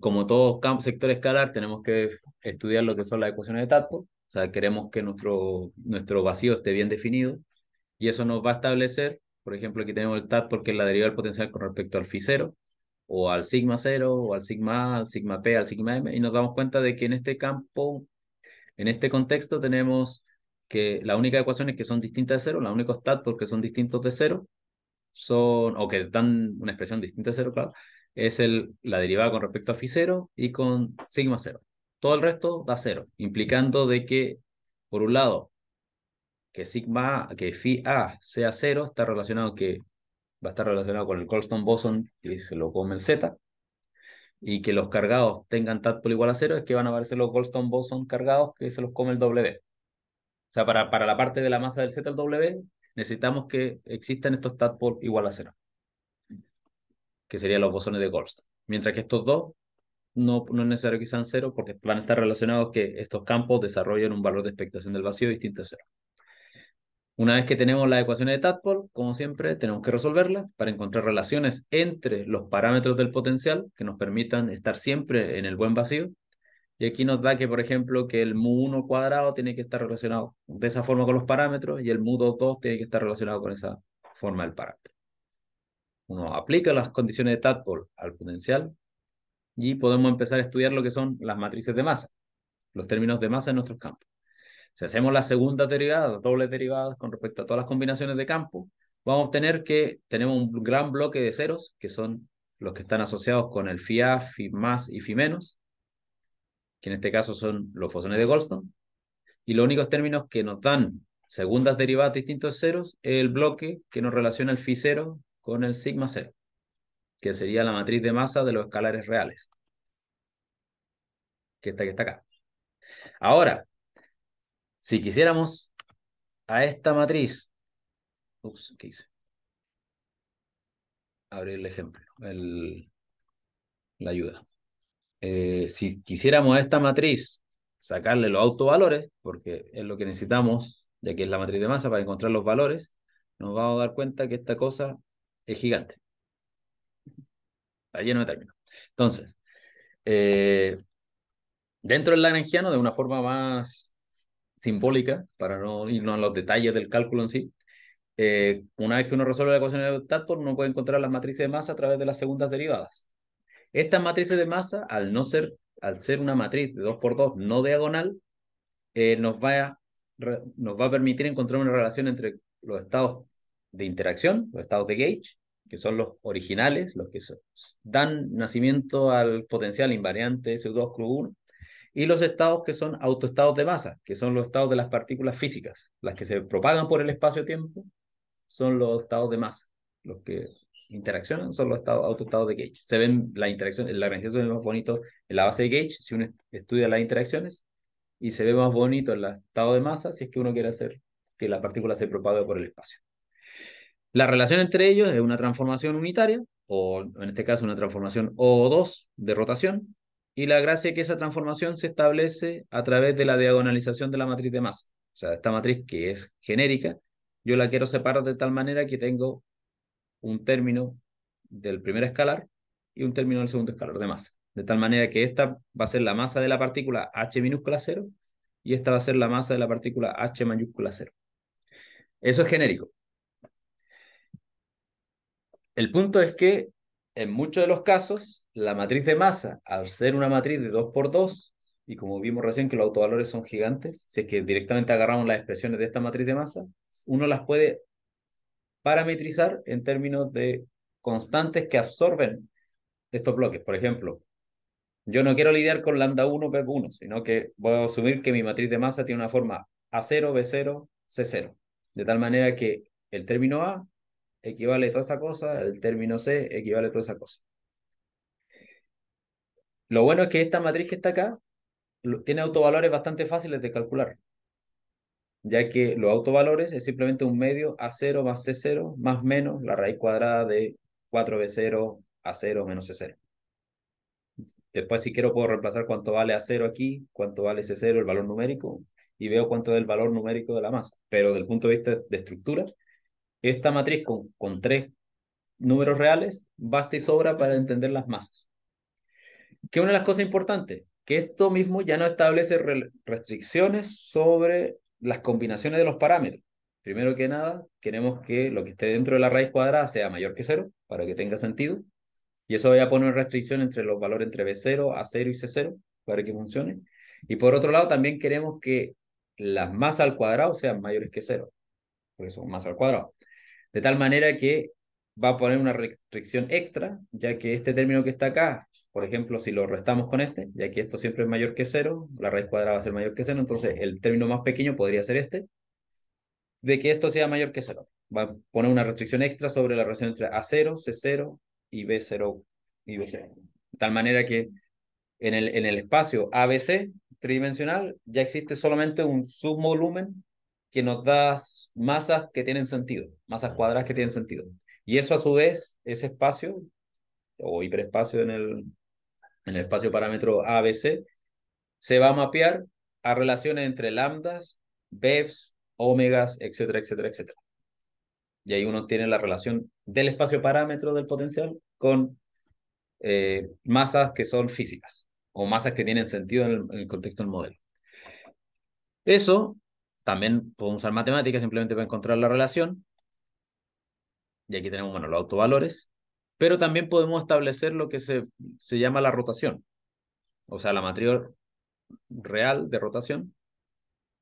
Como todos sector escalar, tenemos que estudiar lo que son las ecuaciones de Tadpole, o sea, queremos que nuestro, nuestro vacío esté bien definido y eso nos va a establecer, por ejemplo, aquí tenemos el Tadpole que es la derivada del potencial con respecto al phi 0, o al sigma 0, o al sigma al sigma P, al sigma M, y nos damos cuenta de que en este campo, en este contexto, tenemos que única ecuación ecuaciones que son distintas de cero, la únicos Tadpole porque son distintos de cero, son, o que dan una expresión distinta de cero claro es el, la derivada con respecto a phi cero y con sigma cero Todo el resto da cero implicando de que, por un lado, que sigma, que phi A sea cero está relacionado que va a estar relacionado con el Colston boson que se lo come el Z, y que los cargados tengan tat por igual a cero es que van a aparecer los Colston boson cargados que se los come el W. O sea, para, para la parte de la masa del Z el W necesitamos que existan estos tadpole igual a cero, que serían los bosones de Goldstein. Mientras que estos dos no, no es necesario que sean cero porque van a estar relacionados que estos campos desarrollen un valor de expectación del vacío distinto a cero. Una vez que tenemos las ecuaciones de Tadpole, como siempre, tenemos que resolverlas para encontrar relaciones entre los parámetros del potencial que nos permitan estar siempre en el buen vacío y aquí nos da que, por ejemplo, que el mu1 cuadrado tiene que estar relacionado de esa forma con los parámetros y el mu 2 tiene que estar relacionado con esa forma del parámetro. Uno aplica las condiciones de Tadpole al potencial y podemos empezar a estudiar lo que son las matrices de masa, los términos de masa en nuestros campos. Si hacemos la segunda derivada, las dobles derivadas con respecto a todas las combinaciones de campo, vamos a obtener que tenemos un gran bloque de ceros, que son los que están asociados con el phi a, phi más y phi menos, que en este caso son los fosones de Goldstone, y los únicos términos que nos dan segundas derivadas distintos ceros es el bloque que nos relaciona el phi cero con el sigma cero, que sería la matriz de masa de los escalares reales, que está que está acá. Ahora, si quisiéramos a esta matriz, ups, ¿qué hice? Abrir el ejemplo, el, la ayuda. Eh, si quisiéramos a esta matriz sacarle los autovalores, porque es lo que necesitamos, ya que es la matriz de masa para encontrar los valores, nos vamos a dar cuenta que esta cosa es gigante. allí no me termino. Entonces, eh, dentro del lagrangiano, de una forma más simbólica, para no irnos a los detalles del cálculo en sí, eh, una vez que uno resuelve la ecuación de factor, uno puede encontrar las matrices de masa a través de las segundas derivadas. Esta matriz de masa, al no ser, al ser una matriz de 2x2 no diagonal, eh, nos, va a, nos va a permitir encontrar una relación entre los estados de interacción, los estados de gauge, que son los originales, los que dan nacimiento al potencial invariante SU2 1, y los estados que son autoestados de masa, que son los estados de las partículas físicas, las que se propagan por el espacio-tiempo, son los estados de masa, los que interaccionan son los estados, autoestados de gauge. Se ven la interacción, la organización es más bonito en la base de gauge, si uno estudia las interacciones, y se ve más bonito el estado de masa si es que uno quiere hacer que la partícula se propague por el espacio. La relación entre ellos es una transformación unitaria, o en este caso una transformación O2 de rotación, y la gracia es que esa transformación se establece a través de la diagonalización de la matriz de masa. O sea, esta matriz que es genérica, yo la quiero separar de tal manera que tengo un término del primer escalar y un término del segundo escalar de masa. De tal manera que esta va a ser la masa de la partícula h minúscula 0 y esta va a ser la masa de la partícula h mayúscula 0. Eso es genérico. El punto es que en muchos de los casos, la matriz de masa, al ser una matriz de 2 por 2 y como vimos recién que los autovalores son gigantes, si es que directamente agarramos las expresiones de esta matriz de masa, uno las puede parametrizar en términos de constantes que absorben estos bloques. Por ejemplo, yo no quiero lidiar con lambda 1, B1, sino que voy a asumir que mi matriz de masa tiene una forma A0, B0, C0. De tal manera que el término A equivale a toda esa cosa, el término C equivale a toda esa cosa. Lo bueno es que esta matriz que está acá tiene autovalores bastante fáciles de calcular ya que los autovalores es simplemente un medio A0 más C0 más menos la raíz cuadrada de 4B0 A0 menos C0. Después, si quiero, puedo reemplazar cuánto vale A0 aquí, cuánto vale C0, el valor numérico, y veo cuánto es el valor numérico de la masa. Pero desde el punto de vista de estructura, esta matriz con, con tres números reales basta y sobra para entender las masas. Que una de las cosas importantes, que esto mismo ya no establece restricciones sobre las combinaciones de los parámetros. Primero que nada, queremos que lo que esté dentro de la raíz cuadrada sea mayor que cero, para que tenga sentido. Y eso a poner una restricción entre los valores entre B0, A0 y C0, para que funcione. Y por otro lado, también queremos que las masas al cuadrado sean mayores que cero. Por eso, masa al cuadrado. De tal manera que va a poner una restricción extra, ya que este término que está acá, por ejemplo, si lo restamos con este, y aquí esto siempre es mayor que cero, la raíz cuadrada va a ser mayor que cero, entonces el término más pequeño podría ser este, de que esto sea mayor que cero. Va a poner una restricción extra sobre la relación entre A0, C0 y B0. Y De tal manera que en el, en el espacio ABC tridimensional ya existe solamente un subvolumen que nos da masas que tienen sentido, masas cuadradas que tienen sentido. Y eso a su vez, ese espacio o hiperespacio en el, en el espacio parámetro ABC, se va a mapear a relaciones entre lambdas, beps omegas etcétera, etcétera, etcétera. Y ahí uno tiene la relación del espacio parámetro del potencial con eh, masas que son físicas o masas que tienen sentido en el, contexto del modelo. Eso también podemos usar matemáticas simplemente para encontrar la relación. Y aquí tenemos, bueno, los autovalores pero también podemos establecer lo que se, se llama la rotación, o sea, la matriz real de rotación,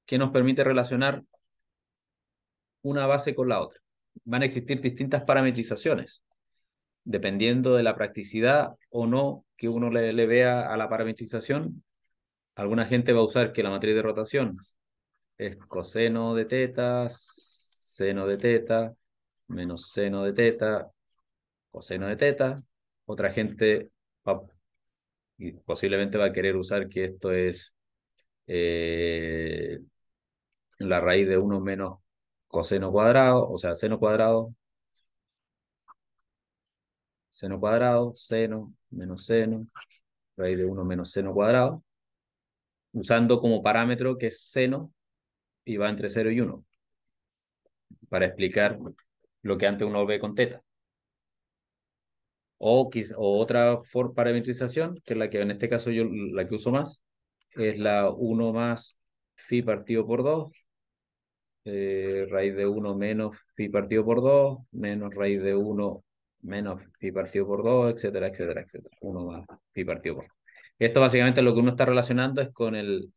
que nos permite relacionar una base con la otra. Van a existir distintas parametrizaciones, dependiendo de la practicidad o no que uno le, le vea a la parametrización. Alguna gente va a usar que la matriz de rotación es coseno de teta, seno de teta, menos seno de teta, coseno de teta, otra gente y posiblemente va a querer usar que esto es eh, la raíz de 1 menos coseno cuadrado, o sea, seno cuadrado, seno cuadrado, seno, menos seno, raíz de 1 menos seno cuadrado, usando como parámetro que es seno y va entre 0 y 1, para explicar lo que antes uno ve con teta. O, o otra for parametrización, que es la que en este caso yo la que uso más, es la 1 más phi partido por 2, eh, raíz de 1 menos phi partido por 2, menos raíz de 1 menos pi partido por 2, etcétera, etcétera, etcétera. 1 más pi partido por 2. Esto básicamente lo que uno está relacionando es con el,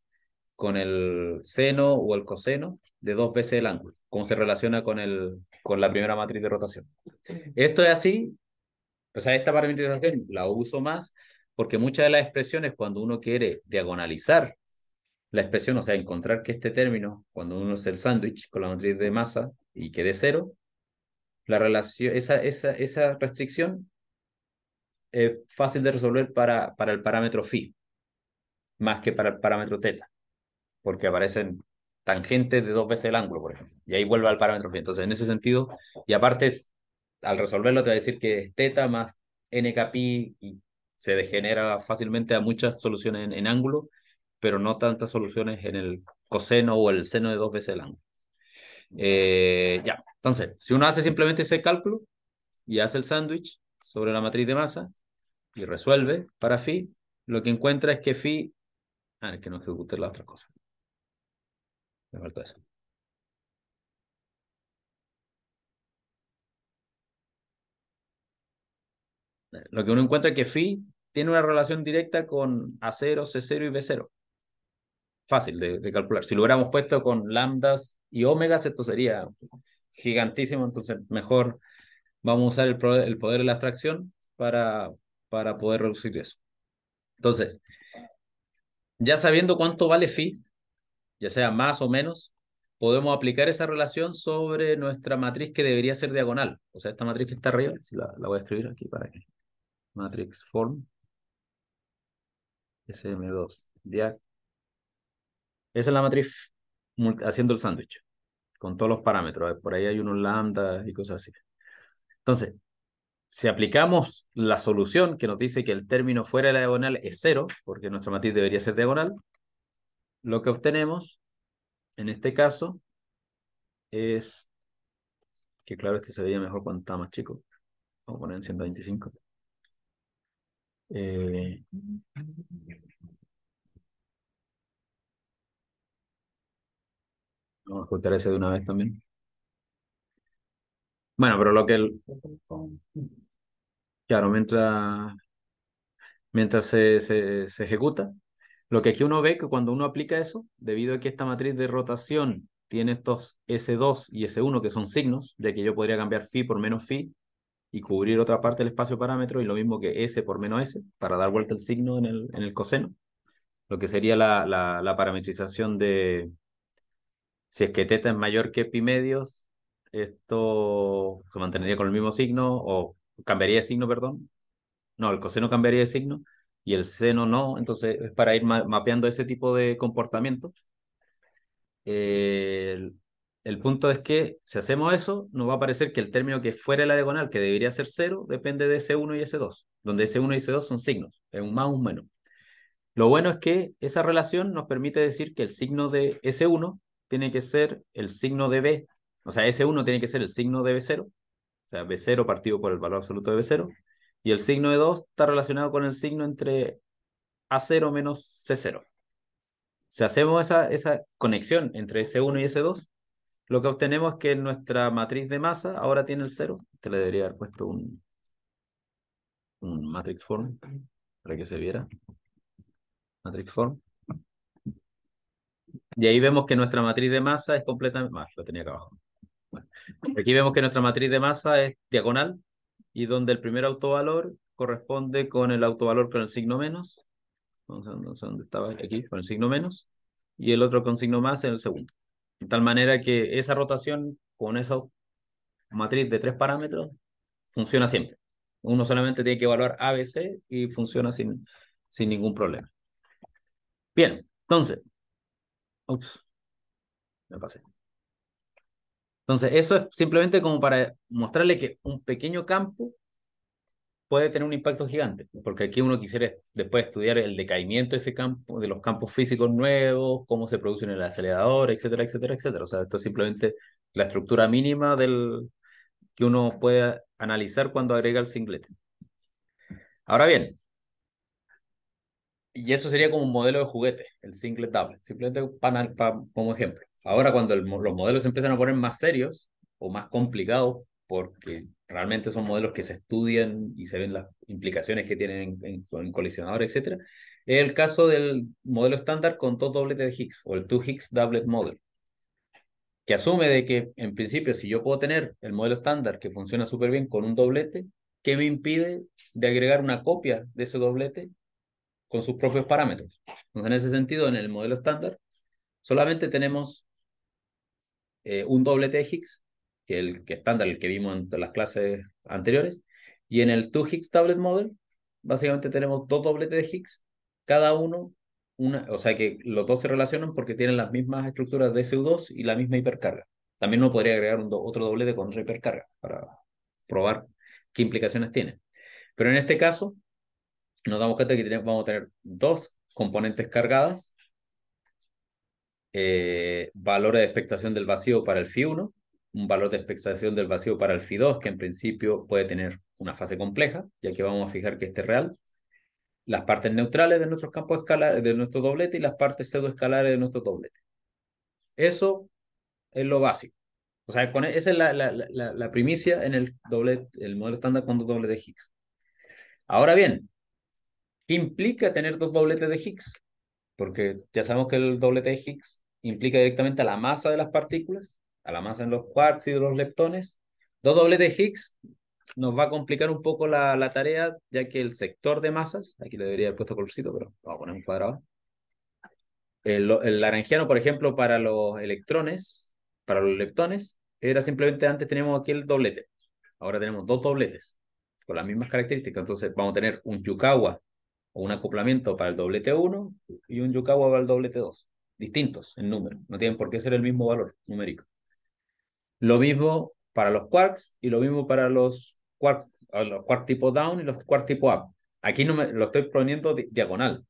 seno o el coseno de dos veces el ángulo, como se relaciona con, el, con la primera matriz de rotación. Esto es así o sea, esta parametrización la uso más porque muchas de las expresiones cuando uno quiere diagonalizar la expresión, o sea, encontrar que este término, cuando uno es el sándwich con la matriz de masa y que de cero, la relación, esa, esa, restricción es fácil de resolver para, para el parámetro phi, más que para el parámetro teta, porque aparecen tangentes de dos veces el ángulo, por ejemplo, y ahí vuelve al parámetro phi. Entonces, en ese sentido, y aparte al resolverlo te va a decir que es teta más nkpi, y se degenera fácilmente a muchas soluciones en, ángulo, pero no tantas soluciones en el coseno o el seno de dos veces el ángulo. Eh, ya, entonces, si uno hace simplemente ese cálculo y hace el sándwich sobre la matriz de masa y resuelve para phi, lo que encuentra es que phi... Ah, es que no ejecute la otra cosa. Me falta eso. lo que uno encuentra es que phi tiene una relación directa con A0, C0 y B0. Fácil de, calcular. Si lo hubiéramos puesto con lambdas y omegas, esto sería gigantísimo, entonces mejor vamos a usar el poder, de la abstracción para, para poder reducir eso. Entonces, ya sabiendo cuánto vale phi, ya sea más o menos, podemos aplicar esa relación sobre nuestra matriz que debería ser diagonal. O sea, esta matriz que está arriba, si la, la voy a escribir aquí para que matrix form, SM2, diag Esa es la matriz haciendo el sándwich, con todos los parámetros. Por ahí hay unos lambda y cosas así. Entonces, si aplicamos la solución que nos dice que el término fuera de la diagonal es cero, porque nuestra matriz debería ser diagonal, lo que obtenemos en este caso es que claro, este se veía mejor cuando estaba más chico. Vamos a poner 125. Eh, vamos a escuchar ese de una vez también. Bueno, pero lo que... El, claro, mientras, mientras se, ejecuta, lo que aquí uno ve que cuando uno aplica eso, debido a que esta matriz de rotación tiene estos S2 y S1 que son signos, de que yo podría cambiar phi por menos phi, y cubrir otra parte del espacio parámetro y lo mismo que S por menos S para dar vuelta el signo en el, en el coseno, lo que sería la, la, parametrización de si es que teta es mayor que pi medios, esto se mantendría con el mismo signo o cambiaría de signo, perdón. No, el coseno cambiaría de signo y el seno no, entonces es para ir mapeando ese tipo de comportamientos el punto es que si hacemos eso, nos va a parecer que el término que fuera de la diagonal, que debería ser 0, depende de S1 y S2, donde S1 y S2 son signos, es un más, un menos. Lo bueno es que esa relación nos permite decir que el signo de S1 tiene que ser el signo de B, o sea, S1 tiene que ser el signo de B0, o sea, B0 partido por el valor absoluto de B0, y el signo de 2 está relacionado con el signo entre A0 menos C0. Si hacemos esa conexión entre S1 y S2, lo que obtenemos es que nuestra matriz de masa ahora tiene el cero. Te le debería haber puesto un, un matrix form para que se viera. Matrix form. Y ahí vemos que nuestra matriz de masa es completamente... más ah, lo tenía acá abajo. Aquí vemos que nuestra matriz de masa es diagonal y donde el primer autovalor corresponde con el autovalor con el signo menos. sé ¿dónde estaba? Aquí, con el signo menos. Y el otro con signo más en el segundo. De tal manera que esa rotación con esa matriz de tres parámetros funciona siempre. Uno solamente tiene que evaluar ABC y funciona sin, sin ningún problema. Bien, entonces. Ups, me pasé. Entonces, eso es simplemente como para mostrarle que un pequeño campo puede tener un impacto gigante, porque aquí uno quisiera después estudiar el decaimiento de ese campo, de los campos físicos nuevos, cómo se produce en el acelerador, etcétera, etcétera, etcétera. O sea, esto es simplemente la estructura mínima del que uno puede analizar cuando agrega el singlete. Ahora bien, y eso sería como un modelo de juguete, el singlet tablet, simplemente para, como ejemplo. Ahora cuando los modelos empiezan a poner más serios o más complicados, porque realmente son modelos que se estudian y se ven las implicaciones que tienen en, en, etc. Es el caso del modelo estándar con dos dobletes de Higgs o el two Higgs doublet model, que asume de que en principio si yo puedo tener el modelo estándar que funciona súper bien con un doblete, ¿qué me impide de agregar una copia de ese doblete con sus propios parámetros? Entonces, en ese sentido, en el modelo estándar, solamente tenemos eh, un doblete de Higgs que el que estándar, el que vimos en las clases anteriores. Y en el 2-Higgs Tablet Model, básicamente tenemos dos dobletes de Higgs, cada uno, una, o sea que los dos se relacionan porque tienen las mismas estructuras de SU2 y la misma hipercarga. También uno podría agregar un otro doblete con otra hipercarga para probar qué implicaciones tiene. Pero en este caso, nos damos cuenta que vamos a tener dos componentes cargadas, eh, valores de expectación del vacío para el Φ1 un valor de expectación del vacío para el FI2, que en principio puede tener una fase compleja, ya que vamos a fijar que este es real, las partes neutrales de nuestro campo escalar de nuestro doblete, y las partes pseudoescalares de nuestro doblete. Eso es lo básico. O sea, e, esa es la, primicia en el, el modelo estándar con dos dobletes de Higgs. Ahora bien, ¿qué implica tener dos dobletes de Higgs? Porque ya sabemos que el doblete de Higgs implica directamente la masa de las partículas a la masa en los quarks y de los leptones. Dos dobles de Higgs nos va a complicar un poco la, tarea, ya que el sector de masas, aquí le debería haber puesto colorcito, pero vamos a poner un cuadrado. El, el laranjiano, por ejemplo, para los electrones, para los leptones, era simplemente antes teníamos aquí el doblete. Ahora tenemos dos dobletes con las mismas características. Entonces vamos a tener un Yukawa o un acoplamiento para el doblete 1 y un Yukawa para el doblete 2. Distintos en número. No tienen por qué ser el mismo valor numérico. Lo mismo para los quarks y lo mismo para los quarks, ah, los quarks tipo down y los quarks tipo up. Aquí no me, lo estoy poniendo diagonal.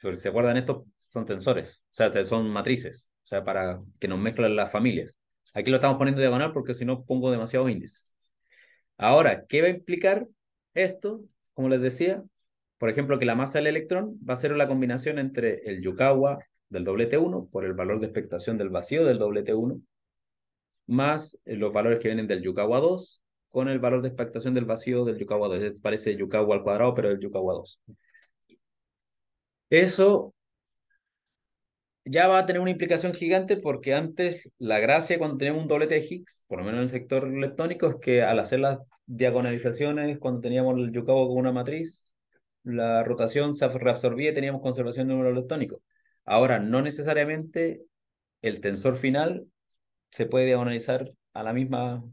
si se acuerdan, estos son tensores, o sea, son matrices, o sea, para que nos mezclen las familias. Aquí lo estamos poniendo diagonal porque si no pongo demasiados índices. Ahora, ¿qué va a implicar esto? Como les decía, por ejemplo, que la masa del electrón va a ser la combinación entre el Yukawa del doblete 1 por el valor de expectación del vacío del doblete 1 más eh, los valores que vienen del Yukawa 2 con el valor de expectación del vacío del Yukawa 2. Parece Yukawa al cuadrado, pero el Yukawa 2. Eso ya va a tener una implicación gigante porque antes la gracia cuando teníamos un doblete de Higgs, por lo menos en el sector leptónico, es que al hacer las diagonalizaciones, cuando teníamos el Yukawa con una matriz, la rotación se reabsorbía y teníamos conservación de número leptónico. Ahora, no necesariamente el tensor final se puede diagonalizar a la misma,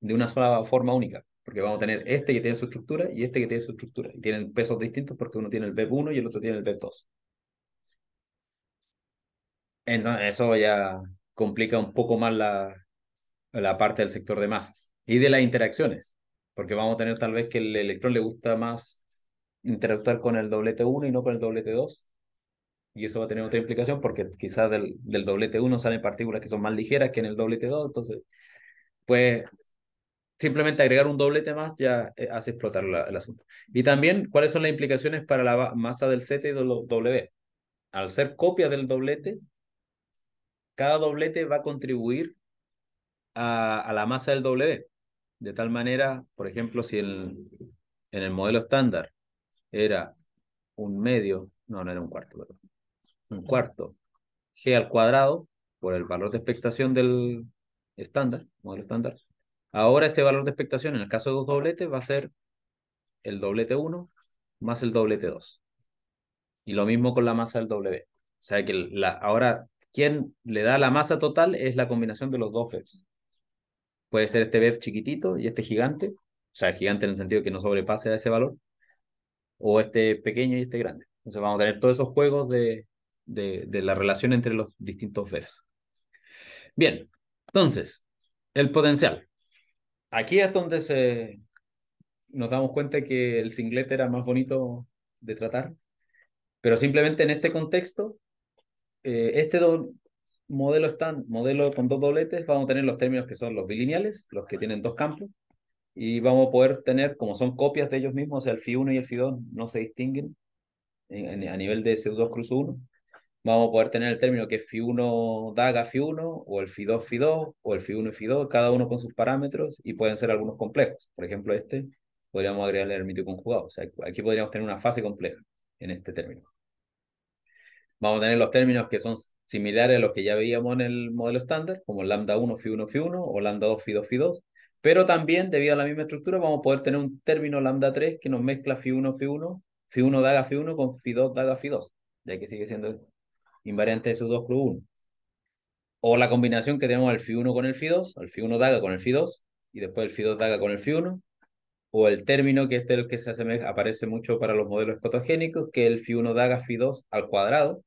de una sola forma única, porque vamos a tener este que tiene su estructura y este que tiene su estructura, y tienen pesos distintos porque uno tiene el b 1 y el otro tiene el b 2 Entonces, eso ya complica un poco más la, la parte del sector de masas y de las interacciones, porque vamos a tener tal vez que el electrón le gusta más interactuar con el doblete 1 y no con el doblete 2, y eso va a tener otra implicación porque quizás del, del doblete 1 salen partículas que son más ligeras que en el doblete 2, entonces, pues simplemente agregar un doblete más ya eh, hace explotar el asunto. Y también, ¿cuáles son las implicaciones para la masa del Z y del W? Al ser copia del doblete, cada doblete va a contribuir a, la masa del W. De tal manera, por ejemplo, si en el modelo estándar era un medio, no, no era un cuarto, perdón un cuarto g al cuadrado por el valor de expectación del estándar, modelo estándar. Ahora ese valor de expectación en el caso de dos dobletes va a ser el doblete 1 más el doblete 2. Y lo mismo con la masa del W. O sea que la, ahora quien le da la masa total es la combinación de los dos BEFs. Puede ser este BEF chiquitito y este gigante, o sea, gigante en el sentido que no sobrepase a ese valor, o este pequeño y este grande. Entonces vamos a tener todos esos juegos de de, la relación entre los distintos versos. Bien, entonces, el potencial. Aquí es donde nos damos cuenta que el singlete era más bonito de tratar, pero simplemente en este contexto, eh, este modelo, modelo con dos dobletes, vamos a tener los términos que son los bilineales, los que tienen dos campos, y vamos a poder tener, como son copias de ellos mismos, o sea, el phi1 y el phi2 no se distinguen a nivel de pseudo 2 cruz 1, vamos a poder tener el término que es FI1 DAGA FI1 o el FI2 FI2 o el FI1 y 2 cada uno con sus parámetros y pueden ser algunos complejos. Por ejemplo, este podríamos agregarle el mito conjugado. O sea, aquí podríamos tener una fase compleja en este término. Vamos a tener los términos que son similares a los que ya veíamos en el modelo estándar, como lambda 1 FI1 FI1 o lambda 2 FI2 FI2, pero también, debido a la misma estructura, vamos a poder tener un término lambda 3 que nos mezcla phi 1 FI1, phi 1 DAGA FI1 con FI2 DAGA FI2, ya que sigue siendo invariante de SU2 club 1. O la combinación que tenemos al Fi1 con el Fi2, Al Fi1 daga con el Fi2 y después el Fi2 daga con el Fi1. O el término que este es el que se aparece mucho para los modelos escotogénicos, que es el Fi1 daga Fi2 al cuadrado,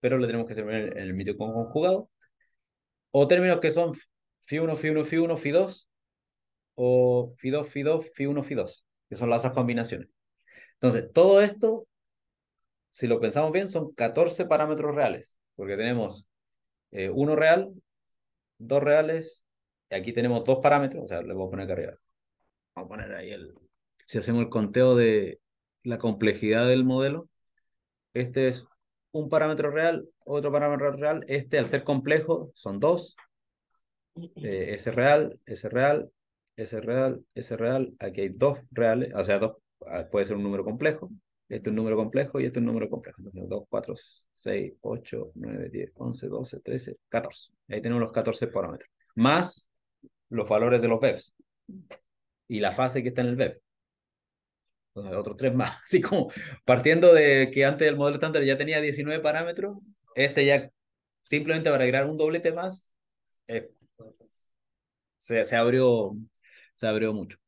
pero lo tenemos que hacer en el mito conjugado. O términos que son Fi1, Fi1, Fi1, Fi2 o Fi2, Fi2, Fi1, Fi2, que son las otras combinaciones. Entonces, todo esto si lo pensamos bien, son 14 parámetros reales, porque tenemos eh, uno real, dos reales, y aquí tenemos dos parámetros, o sea, le voy a poner acá arriba. Vamos a poner ahí el... Si hacemos el conteo de la complejidad del modelo, este es un parámetro real, otro parámetro real, este al ser complejo son dos, eh, ese real, ese real, ese real, ese real, aquí hay dos reales, o sea, dos, ah, puede ser un número complejo, este es un número complejo y este es un número complejo. Entonces, 2, 4, 6, 8, 9, 10, 11, 12, 13, 14. Ahí tenemos los 14 parámetros. Más los valores de los BEFs. Y la fase que está en el BEV. Entonces, otros tres más. [laughs] Así como partiendo de que antes el modelo estándar ya tenía 19 parámetros, este ya simplemente para agregar un doblete más, eh, se, se, abrió, se abrió mucho.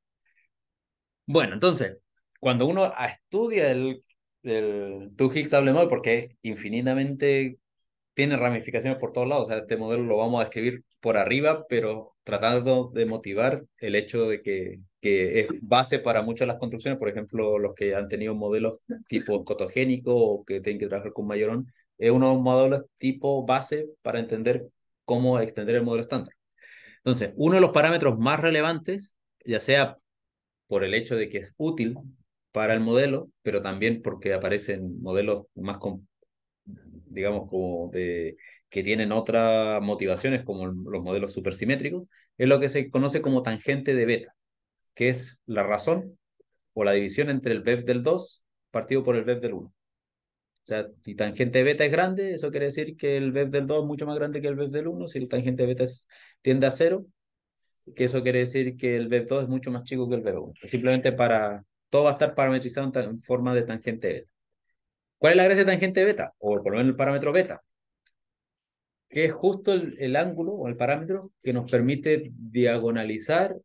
Bueno, entonces, cuando uno estudia el, el Two Higgs Model, porque infinitamente tiene ramificaciones por todos lados, o sea, este modelo lo vamos a describir por arriba, pero tratando de motivar el hecho de que, que es base para muchas de las construcciones, por ejemplo, los que han tenido modelos tipo cotogénico o que tienen que trabajar con mayorón, es uno de los modelos tipo base para entender cómo extender el modelo estándar. Entonces, uno de los parámetros más relevantes, ya sea por el hecho de que es útil para el modelo, pero también porque aparecen modelos más, con, digamos, como de, que tienen otras motivaciones, como los modelos supersimétricos, es lo que se conoce como tangente de beta, que es la razón o la división entre el BEF del 2 partido por el BEF del 1. O sea, si tangente de beta es grande, eso quiere decir que el BEF del 2 es mucho más grande que el BEF del 1. Si el tangente de beta es, tiende a 0, que eso quiere decir que el BEF2 es mucho más chico que el BEF1. Simplemente para todo va a estar parametrizado en, forma de tangente beta. ¿Cuál es la gracia de tangente beta? O por lo menos el parámetro beta. Que es justo el, ángulo o el parámetro que nos permite diagonalizar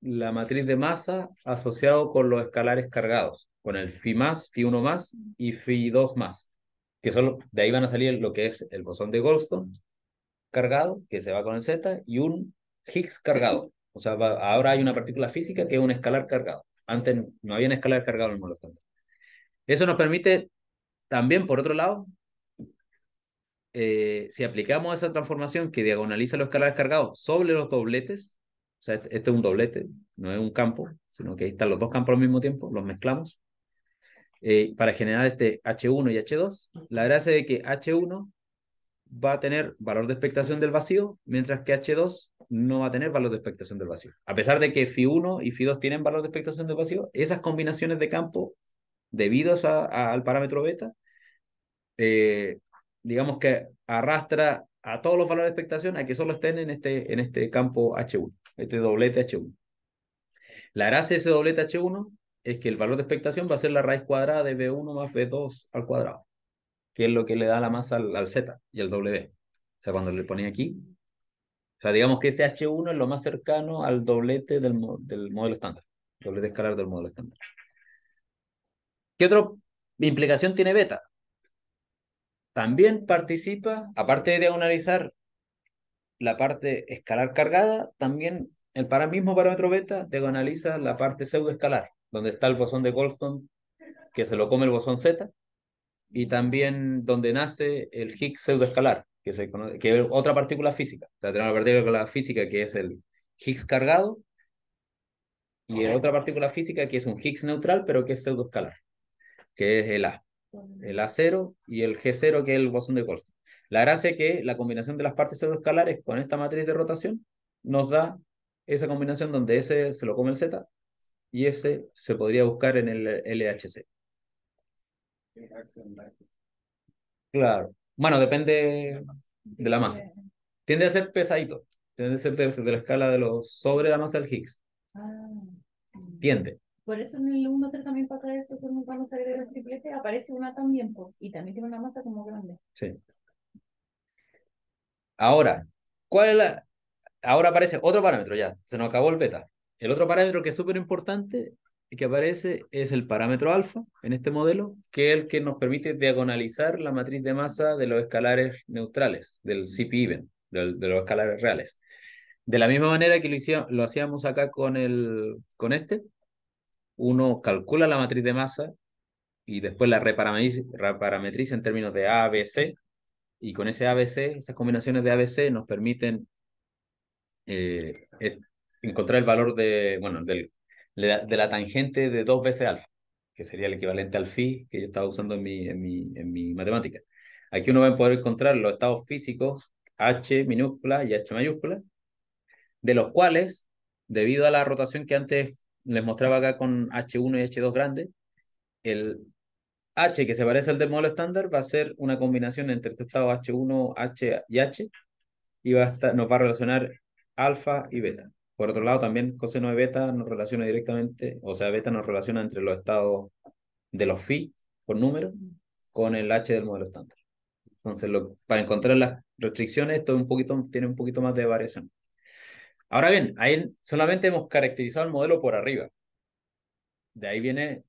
la matriz de masa asociado con los escalares cargados, con el phi más, phi 1 más y phi 2 más, que de ahí van a salir lo que es el bosón de Goldstone cargado, que se va con el z, y un Higgs cargado. O sea, ahora hay una partícula física que es un escalar cargado. Antes no había una escala cargado en los molotov. Eso nos permite también, por otro lado, eh, si aplicamos esa transformación que diagonaliza los escalares cargados sobre los dobletes, o sea, este, este, es un doblete, no es un campo, sino que ahí están los dos campos al mismo tiempo, los mezclamos, eh, para generar este H1 y H2, la gracia es que H1 va a tener valor de expectación del vacío, mientras que H2 no va a tener valor de expectación del vacío. A pesar de que fi 1 y Φ2 tienen valor de expectación del vacío, esas combinaciones de campo, debido al parámetro beta, eh, digamos que arrastra a todos los valores de expectación a que solo estén en este, en este campo H1, este doblete H1. La gracia de ese doblete H1 es que el valor de expectación va a ser la raíz cuadrada de B1 más B2 al cuadrado que es lo que le da la masa al, Z y al W. O sea, cuando le ponía aquí, o sea, digamos que ese H1 es lo más cercano al doblete del, modelo estándar, doblete escalar del modelo estándar. ¿Qué otra implicación tiene beta? También participa, aparte de diagonalizar la parte escalar cargada, también el mismo parámetro beta diagonaliza la parte pseudoescalar, donde está el bosón de Goldstone, que se lo come el bosón Z, y también donde nace el Higgs pseudoescalar, que, se conoce, que es otra partícula física. tenemos la partícula física que es el Higgs cargado y otra partícula física que es un Higgs neutral, pero que es pseudoescalar, que es el A. El A0 y el G0, que es el bosón de Goldstein. La gracia es que la combinación de las partes pseudoescalares con esta matriz de rotación nos da esa combinación donde ese se lo come el Z y ese se podría buscar en el LHC. Claro. Bueno, depende de la masa. Tiende a ser pesadito. Tiende a ser de, la escala de los sobre la masa del Higgs. Ah, Tiende. Por eso en el 1 también pasa eso con van a triplete, aparece una también, y también tiene una masa como grande. Sí. Ahora, ¿cuál es la... Ahora aparece otro parámetro ya, se nos acabó el beta. El otro parámetro que es súper importante que aparece es el parámetro alfa en este modelo, que es el que nos permite diagonalizar la matriz de masa de los escalares neutrales, del mm. CP-even, de, los escalares reales. De la misma manera que lo, lo hacíamos acá con, el, con este, uno calcula la matriz de masa y después la reparametriza, en términos de ABC, y con ese ABC, esas combinaciones de ABC nos permiten eh, encontrar el valor de, bueno, del de la tangente de dos veces alfa, que sería el equivalente al phi que yo estaba usando en mi, en mi, en mi matemática. Aquí uno va a poder encontrar los estados físicos H minúscula y H mayúscula, de los cuales, debido a la rotación que antes les mostraba acá con H1 y H2 grande, el H que se parece al del modelo estándar va a ser una combinación entre estos estados H1, H y H, y va nos va a relacionar alfa y beta. Por otro lado, también coseno de beta nos relaciona directamente, o sea, beta nos relaciona entre los estados de los phi por número con el h del modelo estándar. Entonces, para encontrar las restricciones, esto tiene un poquito más de variación. Ahora bien, ahí solamente hemos caracterizado el modelo por arriba. De ahí viene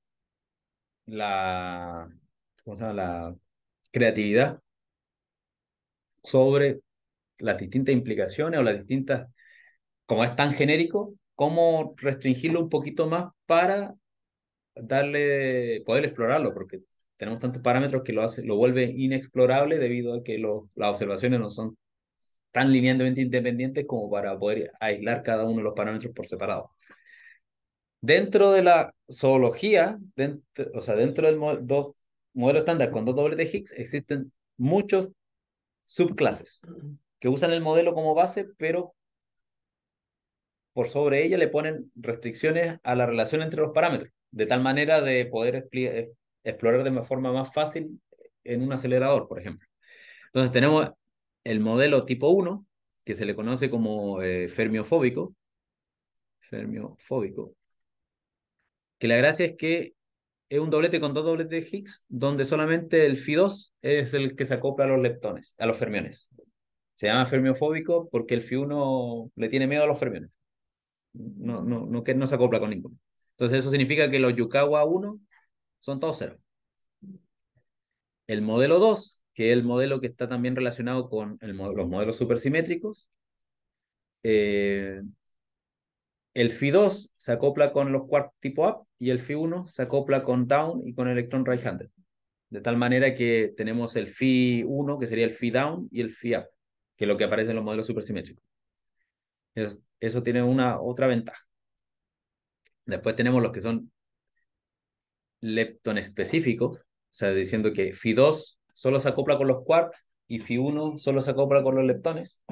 la creatividad sobre las distintas implicaciones o las distintas como es tan genérico, ¿cómo restringirlo un poquito más para darle, poder explorarlo? Porque tenemos tantos parámetros que lo, hace, lo vuelve inexplorable debido a que las observaciones no son tan linealmente independientes como para poder aislar cada uno de los parámetros por separado. Dentro de la zoología, o sea, dentro del modelo estándar con dos dobles de Higgs, existen muchos subclases que usan el modelo como base, pero por sobre ella le ponen restricciones a la relación entre los parámetros, de tal manera de poder eh, explorar de una forma más fácil eh, en un acelerador, por ejemplo. Entonces tenemos el modelo tipo 1, que se le conoce como eh, fermiofóbico, fermiofóbico, que la gracia es que es un doblete con dos dobletes de Higgs, donde solamente el fi 2 es el que se acopla a los leptones, a los fermiones. Se llama fermiofóbico porque el fi 1 le tiene miedo a los fermiones no, que no se acopla con ninguno. Entonces eso significa que los Yukawa 1 son todos cero. El modelo 2, que es el modelo que está también relacionado con los modelos supersimétricos, eh, el Phi2 se acopla con los cuartos tipo up y el Phi1 se acopla con down y con electron electrón right handed. De tal manera que tenemos el Phi1, que sería el Phi down, y el Phi up, que es lo que aparece en los modelos supersimétricos eso tiene una otra ventaja. Después tenemos los que son lepton específicos, o sea, diciendo que Phi2 solo se acopla con los quarks y Phi1 solo se acopla con los leptones.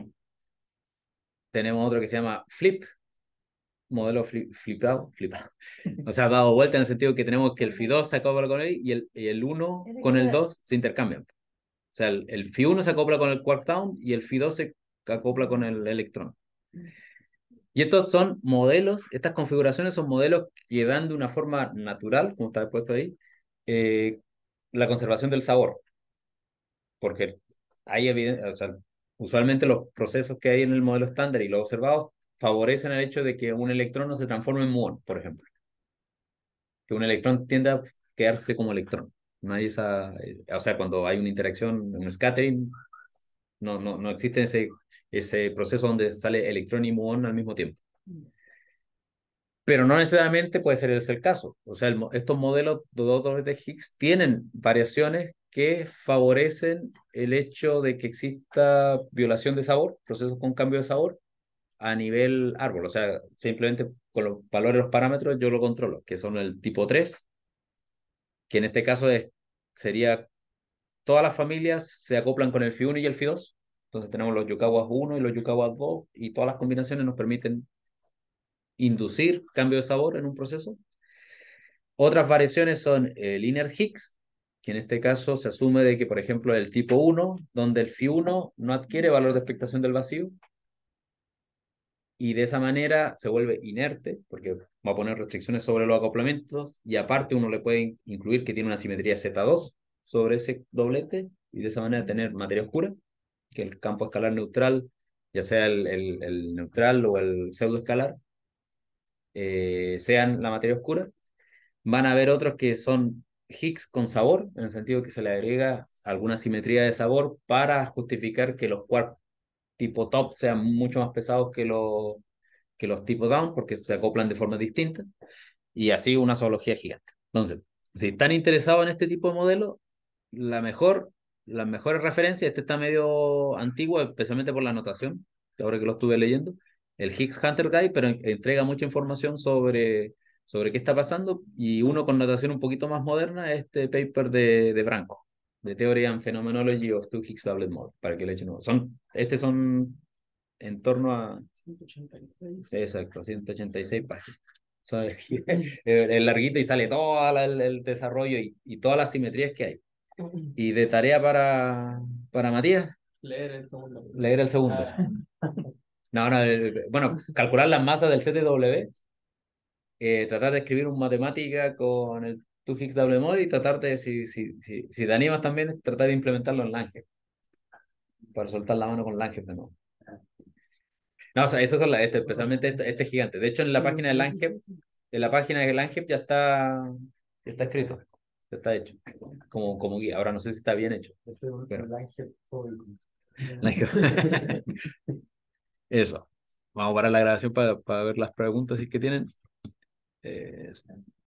Tenemos otro que se llama flip, modelo flip, flipado, flipado. O sea, dado vuelta en el sentido que tenemos que el Phi2 se acopla con él y el, y el 1 con el 2 se intercambian. O sea, el, el Phi1 se acopla con el quark down y el Phi2 se acopla con el electrón. Y estos son modelos, estas configuraciones son modelos que dan de una forma natural, como está puesto ahí, eh, la conservación del sabor. Porque hay evidencia, usualmente los procesos que hay en el modelo estándar y los observados favorecen el hecho de que un electrón no se transforme en muón, por ejemplo. Que un electrón tienda a quedarse como electrón. No hay esa, eh, o sea, cuando hay una interacción, un scattering, no, no, no existe ese ese proceso donde sale electrón y muón al mismo tiempo. Mm. Pero no necesariamente puede ser ese el caso. O sea, estos modelos de dos de Higgs tienen variaciones que favorecen el hecho de que exista violación de sabor, procesos con cambio de sabor, a nivel árbol. O sea, simplemente con los valores de los parámetros yo lo controlo, que son el tipo 3, que en este caso sería todas las familias se acoplan con el fi 1 y el fi 2 entonces tenemos los Yukawas 1 y los Yukawa 2 y todas las combinaciones nos permiten inducir cambio de sabor en un proceso. Otras variaciones son el eh, inert Higgs, que en este caso se asume de que, por ejemplo, el tipo 1, donde el Fi1 no adquiere valor de expectación del vacío, y de esa manera se vuelve inerte, porque va a poner restricciones sobre los acoplamientos, y aparte uno le puede incluir que tiene una simetría Z2 sobre ese doblete, y de esa manera tener materia oscura que el campo escalar neutral, ya sea el, el, neutral o el pseudoescalar, escalar, eh, sean la materia oscura. Van a haber otros que son Higgs con sabor, en el sentido que se le agrega alguna simetría de sabor para justificar que los quarks tipo top sean mucho más pesados que los, que los tipo down, porque se acoplan de forma distinta, y así una zoología gigante. Entonces, si están interesados en este tipo de modelo, la mejor las mejores referencias, este está medio antiguo, especialmente por la anotación, ahora que lo estuve leyendo, el Higgs Hunter Guide, pero entrega mucha información sobre, sobre qué está pasando y uno con notación un poquito más moderna, este paper de, de Branco, de Theory and Phenomenology of Two Higgs Doublet para que le echen Son, este son en torno a... 186. Exacto, 186 páginas. el [laughs] [laughs] es larguito y sale todo el, el desarrollo y, y todas las simetrías que hay. Y de tarea para, para Matías. Leer el segundo. Leer el segundo. Ah. [laughs] No, no, bueno, calcular las masas del CTW, eh, tratar de escribir un matemática con el 2Higgs W mod y tratar de, si, si, si, te animas también, tratar de implementarlo en Lange. Para soltar la mano con Lange de nuevo. No, o sea, eso son este, especialmente este, este, gigante. De hecho, en la página de Langep, en la página de ya está, ya está escrito está hecho, como, como guía. Ahora no sé si está bien hecho. Este [laughs] [laughs] Eso. Vamos a la grabación para, ver las preguntas que tienen. Eh,